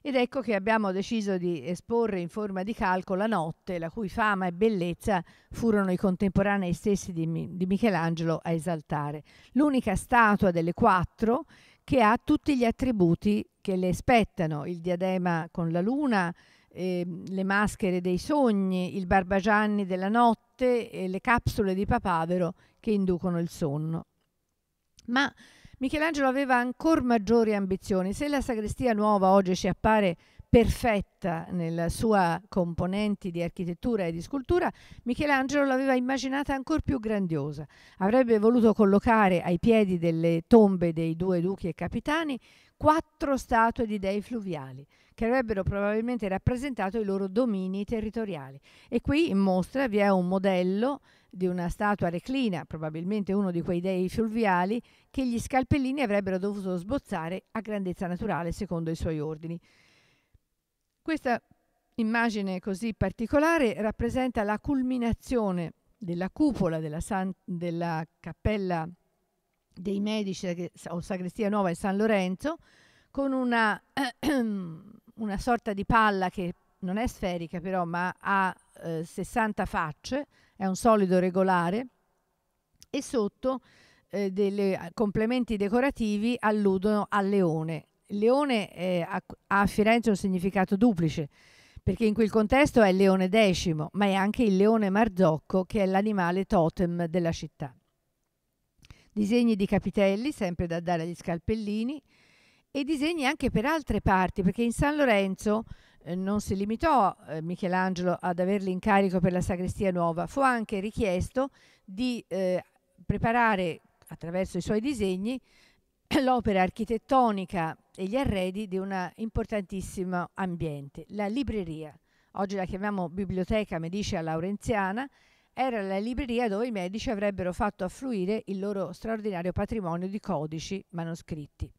ed ecco che abbiamo deciso di esporre in forma di calco la notte, la cui fama e bellezza furono i contemporanei stessi di, di Michelangelo a esaltare. L'unica statua delle quattro che ha tutti gli attributi che le spettano, il diadema con la luna, Ehm, le maschere dei sogni, il barbagianni della notte e le capsule di papavero che inducono il sonno. Ma Michelangelo aveva ancora maggiori ambizioni. Se la sagrestia nuova oggi ci appare perfetta nella sua componenti di architettura e di scultura, Michelangelo l'aveva immaginata ancora più grandiosa. Avrebbe voluto collocare ai piedi delle tombe dei due duchi e capitani quattro statue di dei fluviali che avrebbero probabilmente rappresentato i loro domini territoriali. E qui in mostra vi è un modello di una statua reclina, probabilmente uno di quei dei fluviali, che gli scalpellini avrebbero dovuto sbozzare a grandezza naturale secondo i suoi ordini. Questa immagine così particolare rappresenta la culminazione della cupola della, San, della cappella dei medici o Sagrestia Nuova e San Lorenzo con una, una, sorta di palla che non è sferica però ma ha eh, 60 facce, è un solido regolare e sotto eh, dei eh, complementi decorativi alludono al leone. Il leone eh, ha a Firenze un significato duplice perché in quel contesto è il leone decimo ma è anche il leone marzocco che è l'animale totem della città disegni di capitelli, sempre da dare agli scalpellini, e disegni anche per altre parti, perché in San Lorenzo eh, non si limitò eh, Michelangelo ad avere l'incarico per la sagrestia nuova, fu anche richiesto di eh, preparare attraverso i suoi disegni l'opera architettonica e gli arredi di un importantissimo ambiente, la libreria. Oggi la chiamiamo Biblioteca Medicea Laurenziana era la libreria dove i medici avrebbero fatto affluire il loro straordinario patrimonio di codici manoscritti.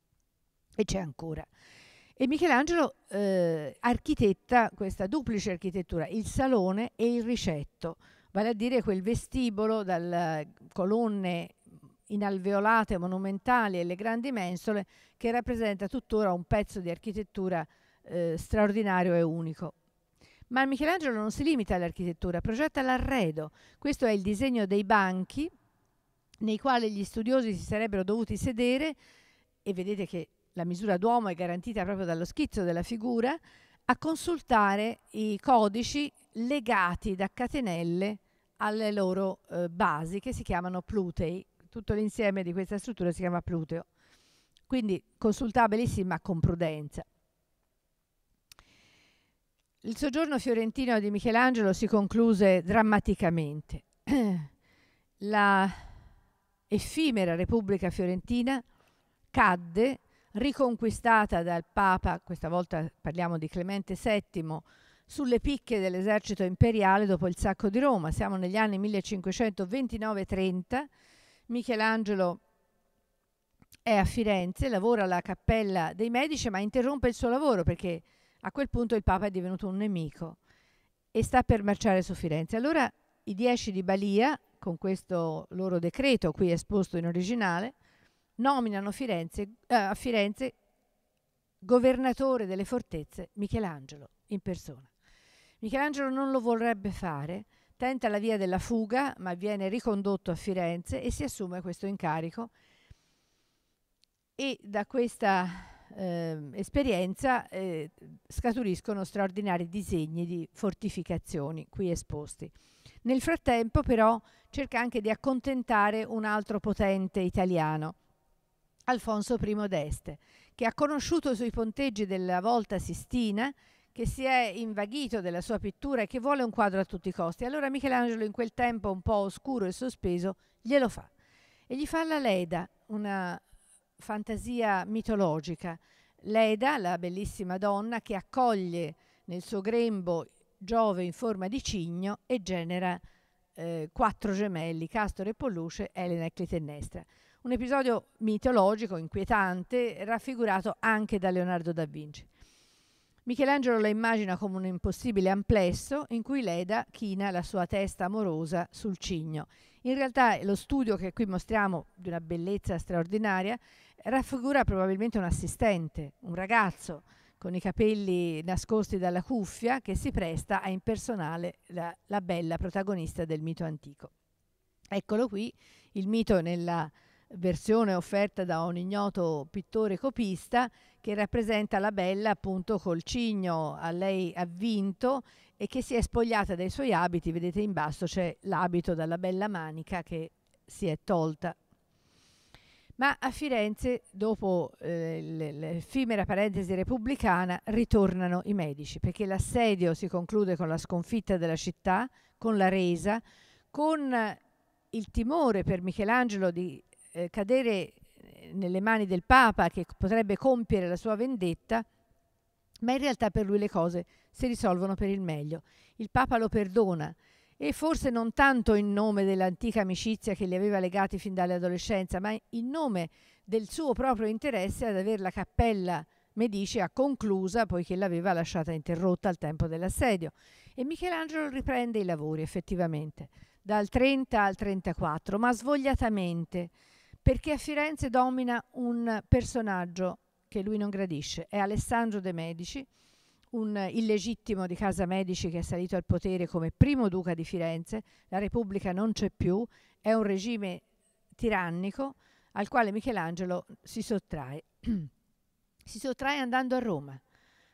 E c'è ancora. E Michelangelo eh, architetta questa duplice architettura, il salone e il ricetto, vale a dire quel vestibolo dalle colonne inalveolate, monumentali e le grandi mensole che rappresenta tuttora un pezzo di architettura eh, straordinario e unico. Ma Michelangelo non si limita all'architettura, progetta l'arredo. Questo è il disegno dei banchi nei quali gli studiosi si sarebbero dovuti sedere e vedete che la misura d'uomo è garantita proprio dallo schizzo della figura, a consultare i codici legati da catenelle alle loro eh, basi che si chiamano plutei. Tutto l'insieme di questa struttura si chiama pluteo. Quindi consultabili sì, ma con prudenza. Il soggiorno fiorentino di Michelangelo si concluse drammaticamente. La effimera Repubblica fiorentina cadde, riconquistata dal Papa, questa volta parliamo di Clemente VII, sulle picche dell'esercito imperiale dopo il sacco di Roma. Siamo negli anni 1529-30. Michelangelo è a Firenze, lavora alla Cappella dei Medici, ma interrompe il suo lavoro perché a quel punto il Papa è divenuto un nemico e sta per marciare su Firenze. Allora i dieci di Balia, con questo loro decreto qui esposto in originale, nominano Firenze, eh, a Firenze governatore delle fortezze Michelangelo in persona. Michelangelo non lo vorrebbe fare, tenta la via della fuga, ma viene ricondotto a Firenze e si assume questo incarico. E da questa eh, esperienza eh, scaturiscono straordinari disegni di fortificazioni qui esposti. Nel frattempo però cerca anche di accontentare un altro potente italiano, Alfonso I d'Este, che ha conosciuto sui ponteggi della Volta Sistina, che si è invaghito della sua pittura e che vuole un quadro a tutti i costi. Allora Michelangelo in quel tempo un po' oscuro e sospeso glielo fa e gli fa la Leda, una fantasia mitologica. Leda, la bellissima donna che accoglie nel suo grembo Giove in forma di cigno e genera eh, quattro gemelli, Castore e Polluce, Elena e Clitennestra. Un episodio mitologico, inquietante, raffigurato anche da Leonardo da Vinci. Michelangelo la immagina come un impossibile amplesso in cui Leda china la sua testa amorosa sul cigno. In realtà lo studio che qui mostriamo, di una bellezza straordinaria, raffigura probabilmente un assistente, un ragazzo con i capelli nascosti dalla cuffia che si presta a impersonare la, la bella protagonista del mito antico. Eccolo qui, il mito nella versione offerta da un ignoto pittore copista che rappresenta la bella appunto col cigno a lei avvinto e che si è spogliata dei suoi abiti, vedete in basso c'è l'abito dalla bella manica che si è tolta ma a Firenze, dopo eh, l'effimera parentesi repubblicana, ritornano i medici, perché l'assedio si conclude con la sconfitta della città, con la resa, con il timore per Michelangelo di eh, cadere eh, nelle mani del Papa che potrebbe compiere la sua vendetta, ma in realtà per lui le cose si risolvono per il meglio. Il Papa lo perdona e forse non tanto in nome dell'antica amicizia che li aveva legati fin dall'adolescenza, ma in nome del suo proprio interesse ad avere la cappella Medicea conclusa poiché l'aveva lasciata interrotta al tempo dell'assedio. E Michelangelo riprende i lavori effettivamente, dal 30 al 34, ma svogliatamente, perché a Firenze domina un personaggio che lui non gradisce, è Alessandro de' Medici, un illegittimo di Casa Medici che è salito al potere come primo duca di Firenze, la Repubblica non c'è più, è un regime tirannico al quale Michelangelo si sottrae. si sottrae andando a Roma.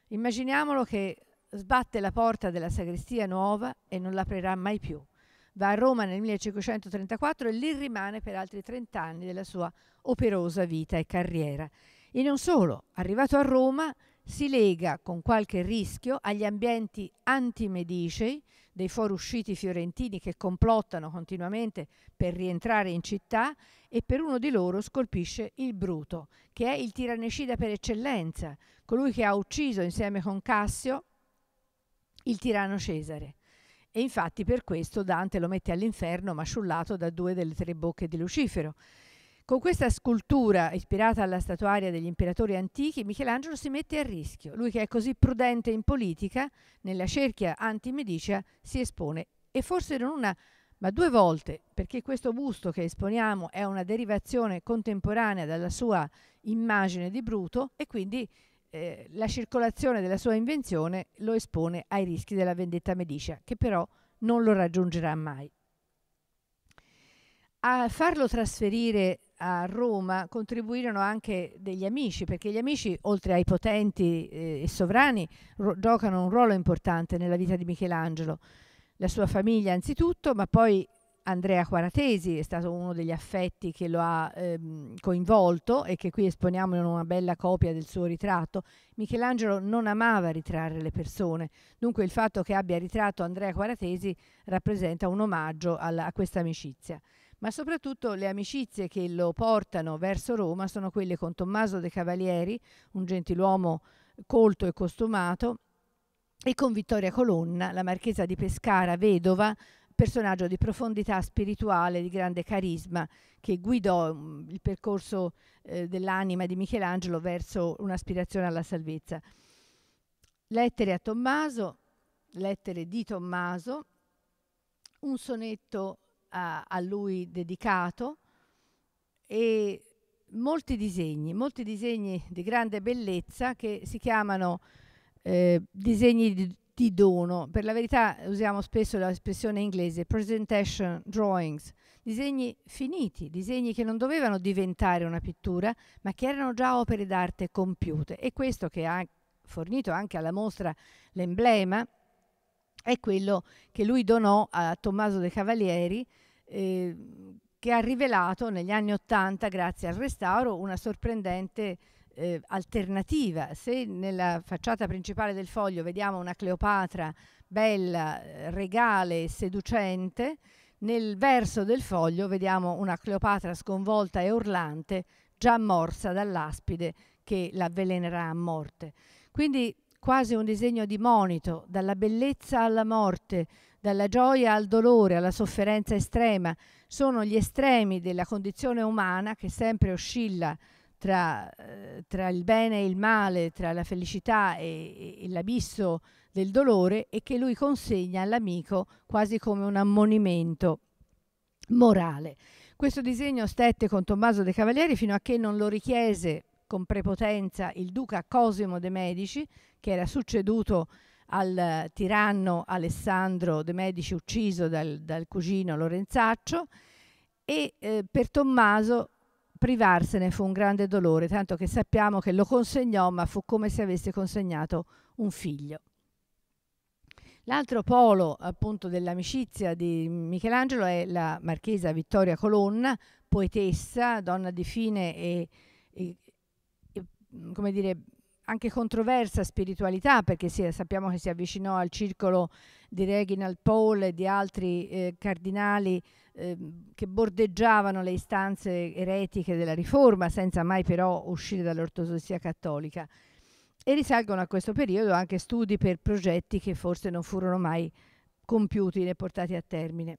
Immaginiamolo che sbatte la porta della sagrestia nuova e non l'aprirà mai più. Va a Roma nel 1534 e lì rimane per altri 30 anni della sua operosa vita e carriera. E non solo, arrivato a Roma si lega con qualche rischio agli ambienti antimedicei dei fuorusciti fiorentini che complottano continuamente per rientrare in città e per uno di loro scolpisce il Bruto, che è il tirannicida per eccellenza, colui che ha ucciso insieme con Cassio il tiranno Cesare. E infatti per questo Dante lo mette all'inferno masciullato da due delle tre bocche di Lucifero. Con questa scultura, ispirata alla statuaria degli imperatori antichi, Michelangelo si mette a rischio. Lui che è così prudente in politica, nella cerchia anti antimedicia si espone e forse non una ma due volte, perché questo busto che esponiamo è una derivazione contemporanea dalla sua immagine di Bruto e quindi eh, la circolazione della sua invenzione lo espone ai rischi della vendetta medicea, che però non lo raggiungerà mai. A farlo trasferire a Roma contribuirono anche degli amici, perché gli amici, oltre ai potenti eh, e sovrani, giocano un ruolo importante nella vita di Michelangelo. La sua famiglia anzitutto, ma poi Andrea Quaratesi è stato uno degli affetti che lo ha ehm, coinvolto e che qui esponiamo in una bella copia del suo ritratto. Michelangelo non amava ritrarre le persone, dunque il fatto che abbia ritratto Andrea Quaratesi rappresenta un omaggio alla, a questa amicizia ma soprattutto le amicizie che lo portano verso Roma sono quelle con Tommaso De Cavalieri, un gentiluomo colto e costumato, e con Vittoria Colonna, la marchesa di Pescara, vedova, personaggio di profondità spirituale, di grande carisma, che guidò mm, il percorso eh, dell'anima di Michelangelo verso un'aspirazione alla salvezza. Lettere a Tommaso, lettere di Tommaso, un sonetto a, a lui dedicato e molti disegni, molti disegni di grande bellezza che si chiamano eh, disegni di, di, dono. Per la verità usiamo spesso l'espressione inglese presentation drawings, disegni finiti, disegni che non dovevano diventare una pittura, ma che erano già opere d'arte compiute. E questo che ha fornito anche alla mostra l'emblema è quello che lui donò a Tommaso De Cavalieri, eh, che ha rivelato negli anni Ottanta, grazie al restauro, una sorprendente eh, alternativa. Se nella facciata principale del foglio vediamo una Cleopatra bella, eh, regale e seducente, nel verso del foglio vediamo una Cleopatra sconvolta e urlante, già morsa dall'aspide che l'avvelenerà a morte. Quindi quasi un disegno di monito, dalla bellezza alla morte, dalla gioia al dolore, alla sofferenza estrema, sono gli estremi della condizione umana che sempre oscilla tra, eh, tra il bene e il male, tra la felicità e, e l'abisso del dolore e che lui consegna all'amico quasi come un ammonimento morale. Questo disegno stette con Tommaso De Cavalieri fino a che non lo richiese con prepotenza il duca Cosimo de Medici, che era succeduto al tiranno Alessandro de' Medici ucciso dal, dal cugino Lorenzaccio e eh, per Tommaso privarsene fu un grande dolore, tanto che sappiamo che lo consegnò, ma fu come se avesse consegnato un figlio. L'altro polo appunto dell'amicizia di Michelangelo è la marchesa Vittoria Colonna, poetessa, donna di fine e, e, e come dire, anche controversa spiritualità, perché si, sappiamo che si avvicinò al circolo di Reginald Paul e di altri eh, cardinali eh, che bordeggiavano le istanze eretiche della Riforma, senza mai però uscire dall'ortodossia cattolica. E risalgono a questo periodo anche studi per progetti che forse non furono mai compiuti né portati a termine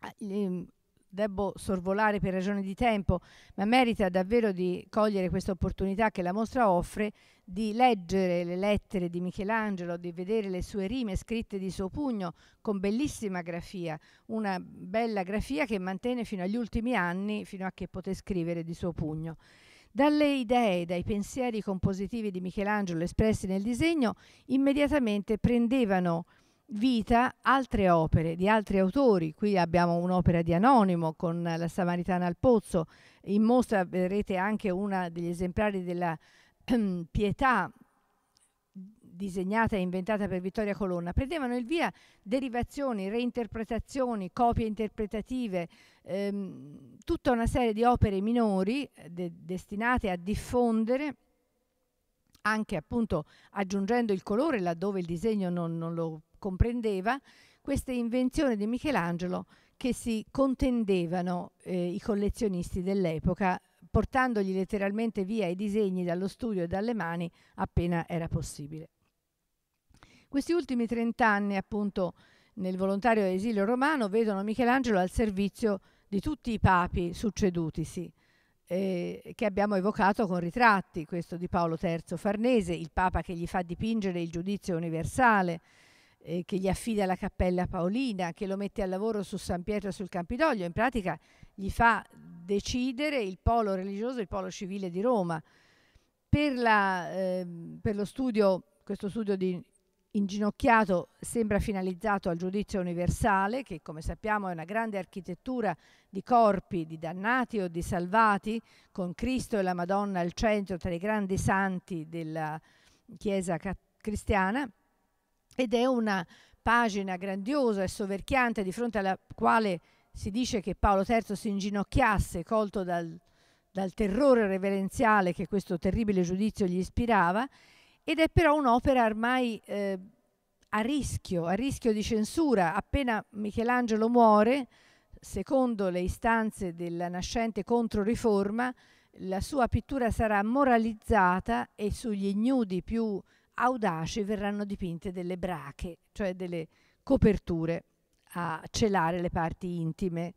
ah, ehm, debbo sorvolare per ragioni di tempo, ma merita davvero di cogliere questa opportunità che la mostra offre di leggere le lettere di Michelangelo, di vedere le sue rime scritte di suo pugno con bellissima grafia, una bella grafia che mantenne fino agli ultimi anni, fino a che poté scrivere di suo pugno. Dalle idee, dai pensieri compositivi di Michelangelo espressi nel disegno, immediatamente prendevano vita altre opere di altri autori. Qui abbiamo un'opera di Anonimo con la Samaritana al Pozzo, in mostra vedrete anche uno degli esemplari della ehm, pietà disegnata e inventata per Vittoria Colonna, prendevano il via derivazioni, reinterpretazioni, copie interpretative, ehm, tutta una serie di opere minori eh, de destinate a diffondere anche appunto aggiungendo il colore laddove il disegno non, non lo comprendeva queste invenzioni di Michelangelo che si contendevano eh, i collezionisti dell'epoca, portandogli letteralmente via i disegni dallo studio e dalle mani appena era possibile. Questi ultimi trent'anni, appunto, nel volontario esilio romano, vedono Michelangelo al servizio di tutti i papi succedutisi, eh, che abbiamo evocato con ritratti, questo di Paolo III Farnese, il papa che gli fa dipingere il giudizio universale, eh, che gli affida la Cappella Paolina, che lo mette al lavoro su San Pietro e sul Campidoglio, in pratica gli fa decidere il polo religioso e il polo civile di Roma. Per, la, eh, per lo studio, questo studio di inginocchiato sembra finalizzato al giudizio universale, che come sappiamo è una grande architettura di corpi, di dannati o di salvati, con Cristo e la Madonna al centro tra i grandi santi della Chiesa cristiana ed è una pagina grandiosa e soverchiante di fronte alla quale si dice che Paolo III si inginocchiasse colto dal, dal terrore reverenziale che questo terribile giudizio gli ispirava ed è però un'opera ormai eh, a rischio, a rischio di censura. Appena Michelangelo muore, secondo le istanze della nascente Controriforma, la sua pittura sarà moralizzata e sugli ignudi più audaci verranno dipinte delle brache, cioè delle coperture a celare le parti intime.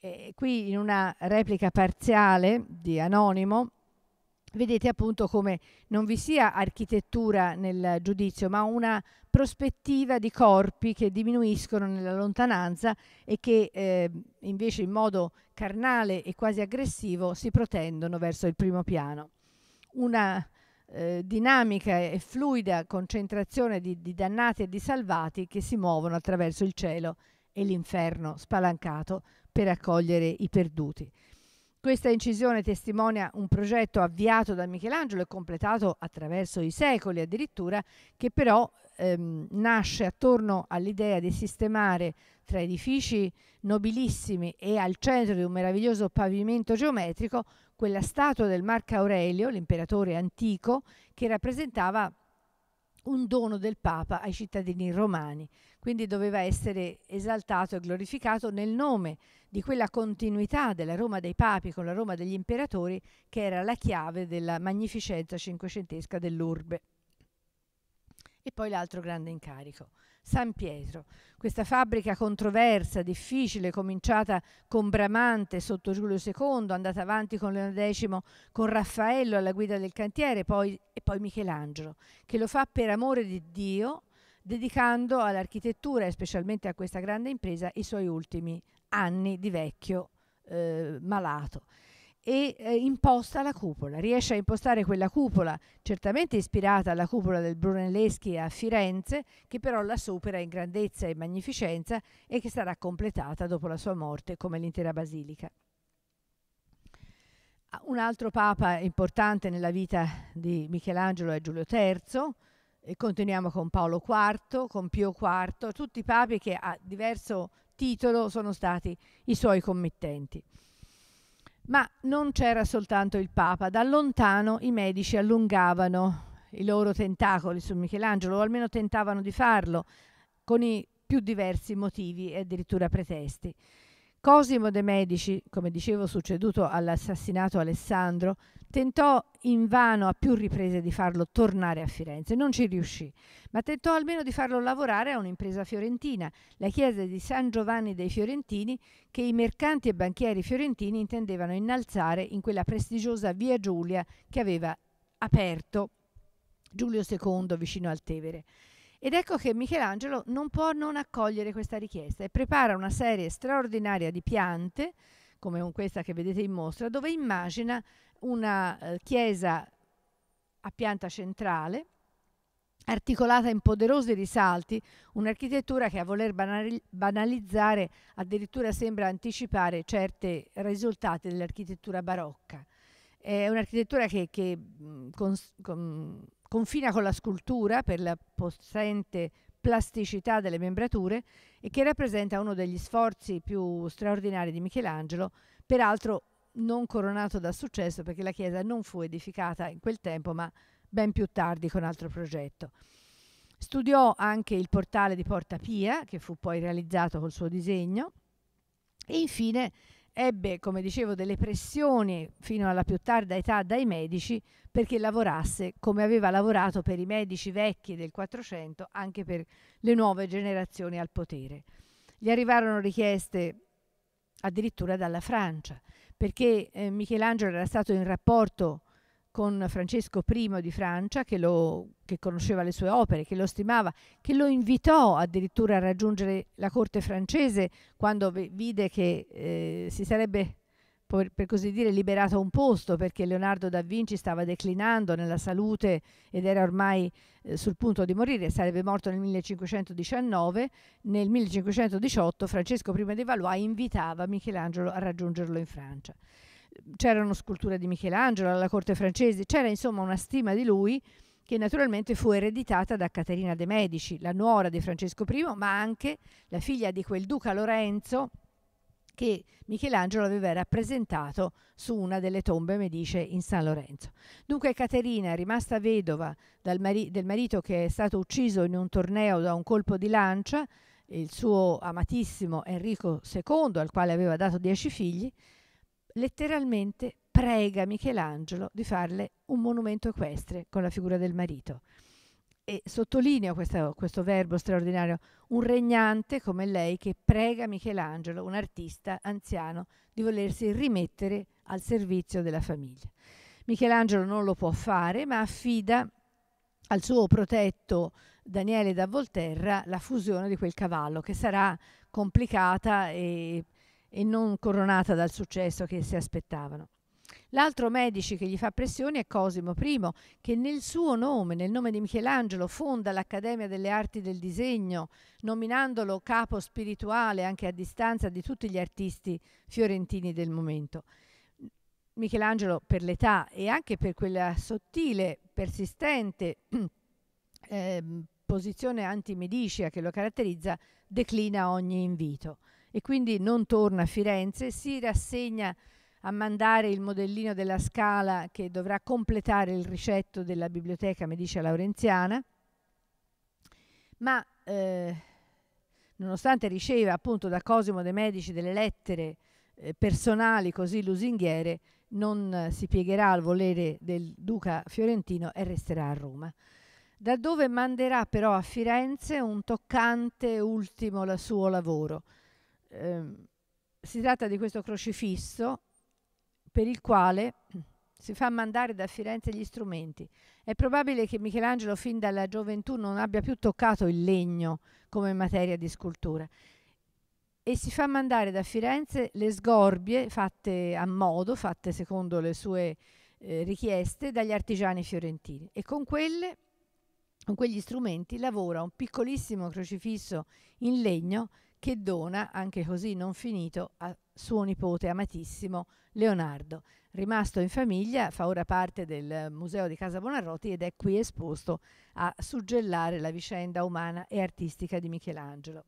E qui in una replica parziale di Anonimo vedete appunto come non vi sia architettura nel giudizio, ma una prospettiva di corpi che diminuiscono nella lontananza e che eh, invece in modo carnale e quasi aggressivo si protendono verso il primo piano. Una eh, dinamica e fluida concentrazione di, di dannati e di salvati che si muovono attraverso il cielo e l'inferno spalancato per accogliere i perduti. Questa incisione testimonia un progetto avviato da Michelangelo e completato attraverso i secoli addirittura, che però ehm, nasce attorno all'idea di sistemare tra edifici nobilissimi e al centro di un meraviglioso pavimento geometrico quella statua del Marco Aurelio, l'imperatore antico, che rappresentava un dono del Papa ai cittadini romani, quindi doveva essere esaltato e glorificato nel nome di quella continuità della Roma dei Papi con la Roma degli imperatori che era la chiave della magnificenza cinquecentesca dell'urbe. E poi l'altro grande incarico, San Pietro. Questa fabbrica controversa, difficile, cominciata con Bramante sotto Giulio II, andata avanti con Leone X, con Raffaello alla guida del cantiere poi, e poi Michelangelo, che lo fa per amore di Dio, dedicando all'architettura e specialmente a questa grande impresa i suoi ultimi anni di vecchio eh, malato e eh, imposta la cupola, riesce a impostare quella cupola, certamente ispirata alla cupola del Brunelleschi a Firenze, che però la supera in grandezza e magnificenza e che sarà completata dopo la sua morte come l'intera basilica. Ah, un altro papa importante nella vita di Michelangelo è Giulio III, e continuiamo con Paolo IV, con Pio IV, tutti i papi che a diverso titolo sono stati i suoi committenti. Ma non c'era soltanto il Papa, da lontano i medici allungavano i loro tentacoli su Michelangelo, o almeno tentavano di farlo, con i più diversi motivi e addirittura pretesti. Cosimo de' Medici, come dicevo succeduto all'assassinato Alessandro, tentò invano a più riprese di farlo tornare a Firenze, non ci riuscì, ma tentò almeno di farlo lavorare a un'impresa fiorentina, la chiesa di San Giovanni dei Fiorentini, che i mercanti e banchieri fiorentini intendevano innalzare in quella prestigiosa via Giulia che aveva aperto Giulio II vicino al Tevere. Ed ecco che Michelangelo non può non accogliere questa richiesta e prepara una serie straordinaria di piante, come questa che vedete in mostra, dove immagina una eh, chiesa a pianta centrale, articolata in poderosi risalti, un'architettura che a voler banalizzare addirittura sembra anticipare certi risultati dell'architettura barocca. È un'architettura che, che con, con confina con la scultura per la possente plasticità delle membrature e che rappresenta uno degli sforzi più straordinari di Michelangelo, peraltro non coronato da successo perché la chiesa non fu edificata in quel tempo, ma ben più tardi con altro progetto. Studiò anche il portale di Porta Pia, che fu poi realizzato col suo disegno, e infine ebbe, come dicevo, delle pressioni fino alla più tarda età dai medici perché lavorasse come aveva lavorato per i medici vecchi del 400 anche per le nuove generazioni al potere. Gli arrivarono richieste addirittura dalla Francia, perché eh, Michelangelo era stato in rapporto con Francesco I di Francia, che, lo, che, conosceva le sue opere, che lo stimava, che lo invitò addirittura a raggiungere la corte francese quando vide che eh, si sarebbe, per, così dire, liberato un posto perché Leonardo da Vinci stava declinando nella salute ed era ormai eh, sul punto di morire, sarebbe morto nel 1519. Nel 1518 Francesco I di Valois invitava Michelangelo a raggiungerlo in Francia c'erano sculture di Michelangelo alla corte francese, c'era insomma una stima di lui che naturalmente fu ereditata da Caterina de' Medici, la nuora di Francesco I, ma anche la figlia di quel duca Lorenzo che Michelangelo aveva rappresentato su una delle tombe, medice in San Lorenzo. Dunque Caterina, rimasta vedova mari- del marito che è stato ucciso in un torneo da un colpo di lancia, il suo amatissimo Enrico II, al quale aveva dato dieci figli, letteralmente prega Michelangelo di farle un monumento equestre con la figura del marito. E sottolineo questo, questo verbo straordinario, un regnante come lei che prega Michelangelo, un artista anziano, di volersi rimettere al servizio della famiglia. Michelangelo non lo può fare, ma affida al suo protetto Daniele da Volterra la fusione di quel cavallo, che sarà complicata e e non coronata dal successo che si aspettavano. L'altro Medici che gli fa pressione è Cosimo I, che nel suo nome, nel nome di Michelangelo, fonda l'Accademia delle Arti del Disegno, nominandolo capo spirituale anche a distanza di tutti gli artisti fiorentini del momento. Michelangelo per l'età e anche per quella sottile, persistente eh, posizione antimedicia che lo caratterizza, declina ogni invito e quindi non torna a Firenze, si rassegna a mandare il modellino della scala che dovrà completare il ricetto della biblioteca Medicia Laurenziana, ma eh, nonostante riceva appunto da Cosimo de' Medici delle lettere eh, personali così lusinghiere, non eh, si piegherà al volere del duca fiorentino e resterà a Roma. Da dove manderà però a Firenze un toccante ultimo la suo lavoro, Ehm, si tratta di questo crocifisso per il quale si fa mandare da Firenze gli strumenti. È probabile che Michelangelo fin dalla gioventù non abbia più toccato il legno come materia di scultura e si fa mandare da Firenze le sgorbie fatte a modo, fatte secondo le sue eh, richieste dagli artigiani fiorentini e con quelle con quegli strumenti lavora un piccolissimo crocifisso in legno che dona, anche così non finito, a suo nipote amatissimo Leonardo. Rimasto in famiglia, fa ora parte del Museo di Casa Bonarroti ed è qui esposto a suggellare la vicenda umana e artistica di Michelangelo.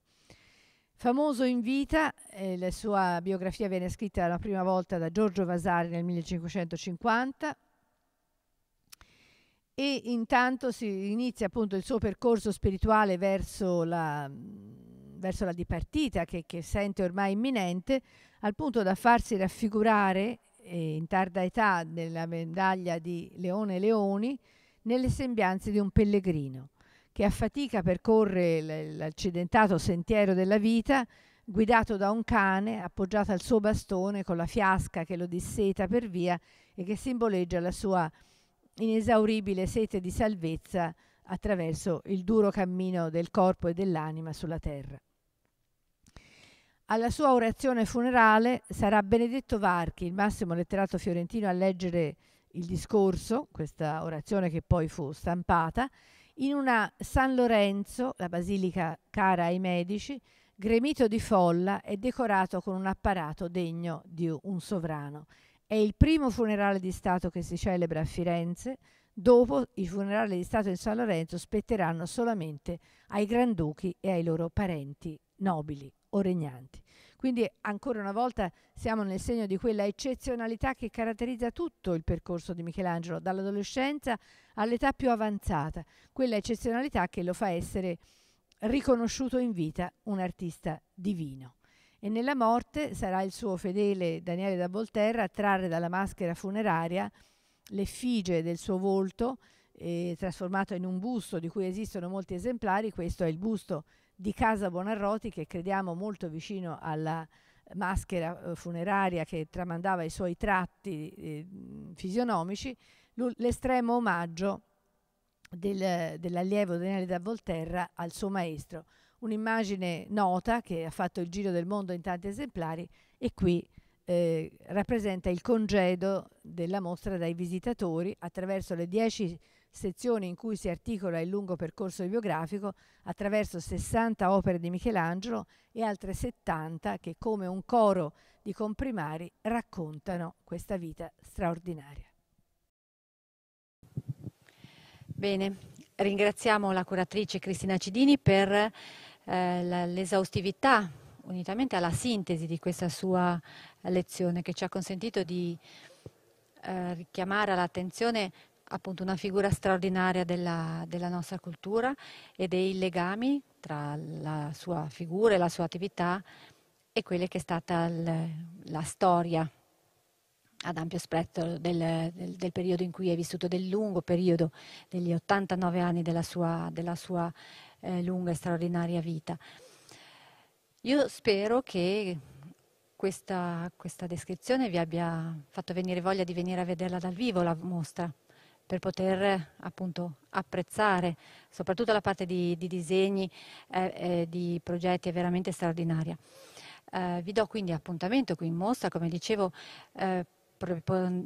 Famoso in vita, eh, la sua biografia viene scritta la prima volta da Giorgio Vasari nel 1550 e intanto si inizia appunto il suo percorso spirituale verso la verso la dipartita che, che, sente ormai imminente, al punto da farsi raffigurare eh, in tarda età nella medaglia di Leone Leoni nelle sembianze di un pellegrino che a fatica percorre l'accidentato sentiero della vita guidato da un cane appoggiato al suo bastone con la fiasca che lo disseta per via e che simboleggia la sua inesauribile sete di salvezza attraverso il duro cammino del corpo e dell'anima sulla terra. Alla sua orazione funerale sarà Benedetto Varchi, il massimo letterato fiorentino, a leggere il discorso, questa orazione che poi fu stampata, in una San Lorenzo, la basilica cara ai medici, gremito di folla e decorato con un apparato degno di un sovrano. È il primo funerale di Stato che si celebra a Firenze, Dopo i funerali di Stato in San Lorenzo spetteranno solamente ai granduchi e ai loro parenti nobili o regnanti. Quindi ancora una volta siamo nel segno di quella eccezionalità che caratterizza tutto il percorso di Michelangelo, dall'adolescenza all'età più avanzata, quella eccezionalità che lo fa essere riconosciuto in vita un artista divino. E nella morte sarà il suo fedele Daniele da Volterra a trarre dalla maschera funeraria l'effigie del suo volto eh, trasformato in un busto di cui esistono molti esemplari, questo è il busto di Casa Buonarroti che crediamo molto vicino alla maschera eh, funeraria che tramandava i suoi tratti eh, fisionomici, l'estremo omaggio del, dell'allievo Daniele da Volterra al suo maestro. Un'immagine nota che ha fatto il giro del mondo in tanti esemplari e qui eh, rappresenta il congedo della mostra dai visitatori attraverso le dieci sezioni in cui si articola il lungo percorso biografico attraverso 60 opere di Michelangelo e altre 70 che come un coro di comprimari raccontano questa vita straordinaria. Bene, ringraziamo la curatrice Cristina Cidini per eh, l'esaustività unitamente alla sintesi di questa sua lezione che ci ha consentito di eh, richiamare all'attenzione appunto una figura straordinaria della, della, nostra cultura e dei legami tra la sua figura e la sua attività e quella che è stata l, la storia ad ampio spettro del, del, del, periodo in cui è vissuto, del lungo periodo, degli 89 anni della sua, della sua eh, lunga e straordinaria vita. Io spero che questa, questa descrizione vi abbia fatto venire voglia di venire a vederla dal vivo la mostra per poter appunto apprezzare soprattutto la parte di, di disegni e eh, eh, di progetti è veramente straordinaria. Eh, vi do quindi appuntamento qui in mostra, come dicevo pro, eh,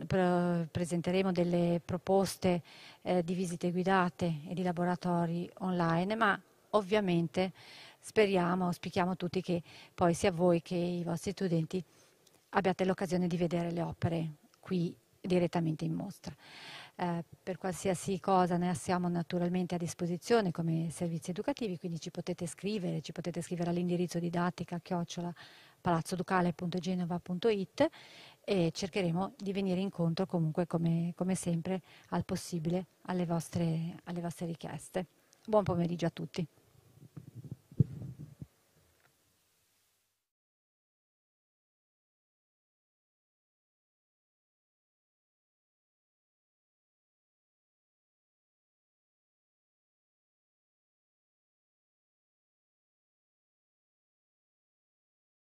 pro, presenteremo delle proposte eh, di visite guidate e di laboratori online, ma ovviamente speriamo, auspichiamo tutti che poi sia voi che i vostri studenti abbiate l'occasione di vedere le opere qui direttamente in mostra. Eh, per qualsiasi cosa ne siamo naturalmente a disposizione come servizi educativi, quindi ci potete scrivere, ci potete scrivere all'indirizzo didattica chiocciola palazzoducale.genova.it e cercheremo di venire incontro comunque come, come sempre al possibile alle vostre, alle vostre richieste. Buon pomeriggio a tutti.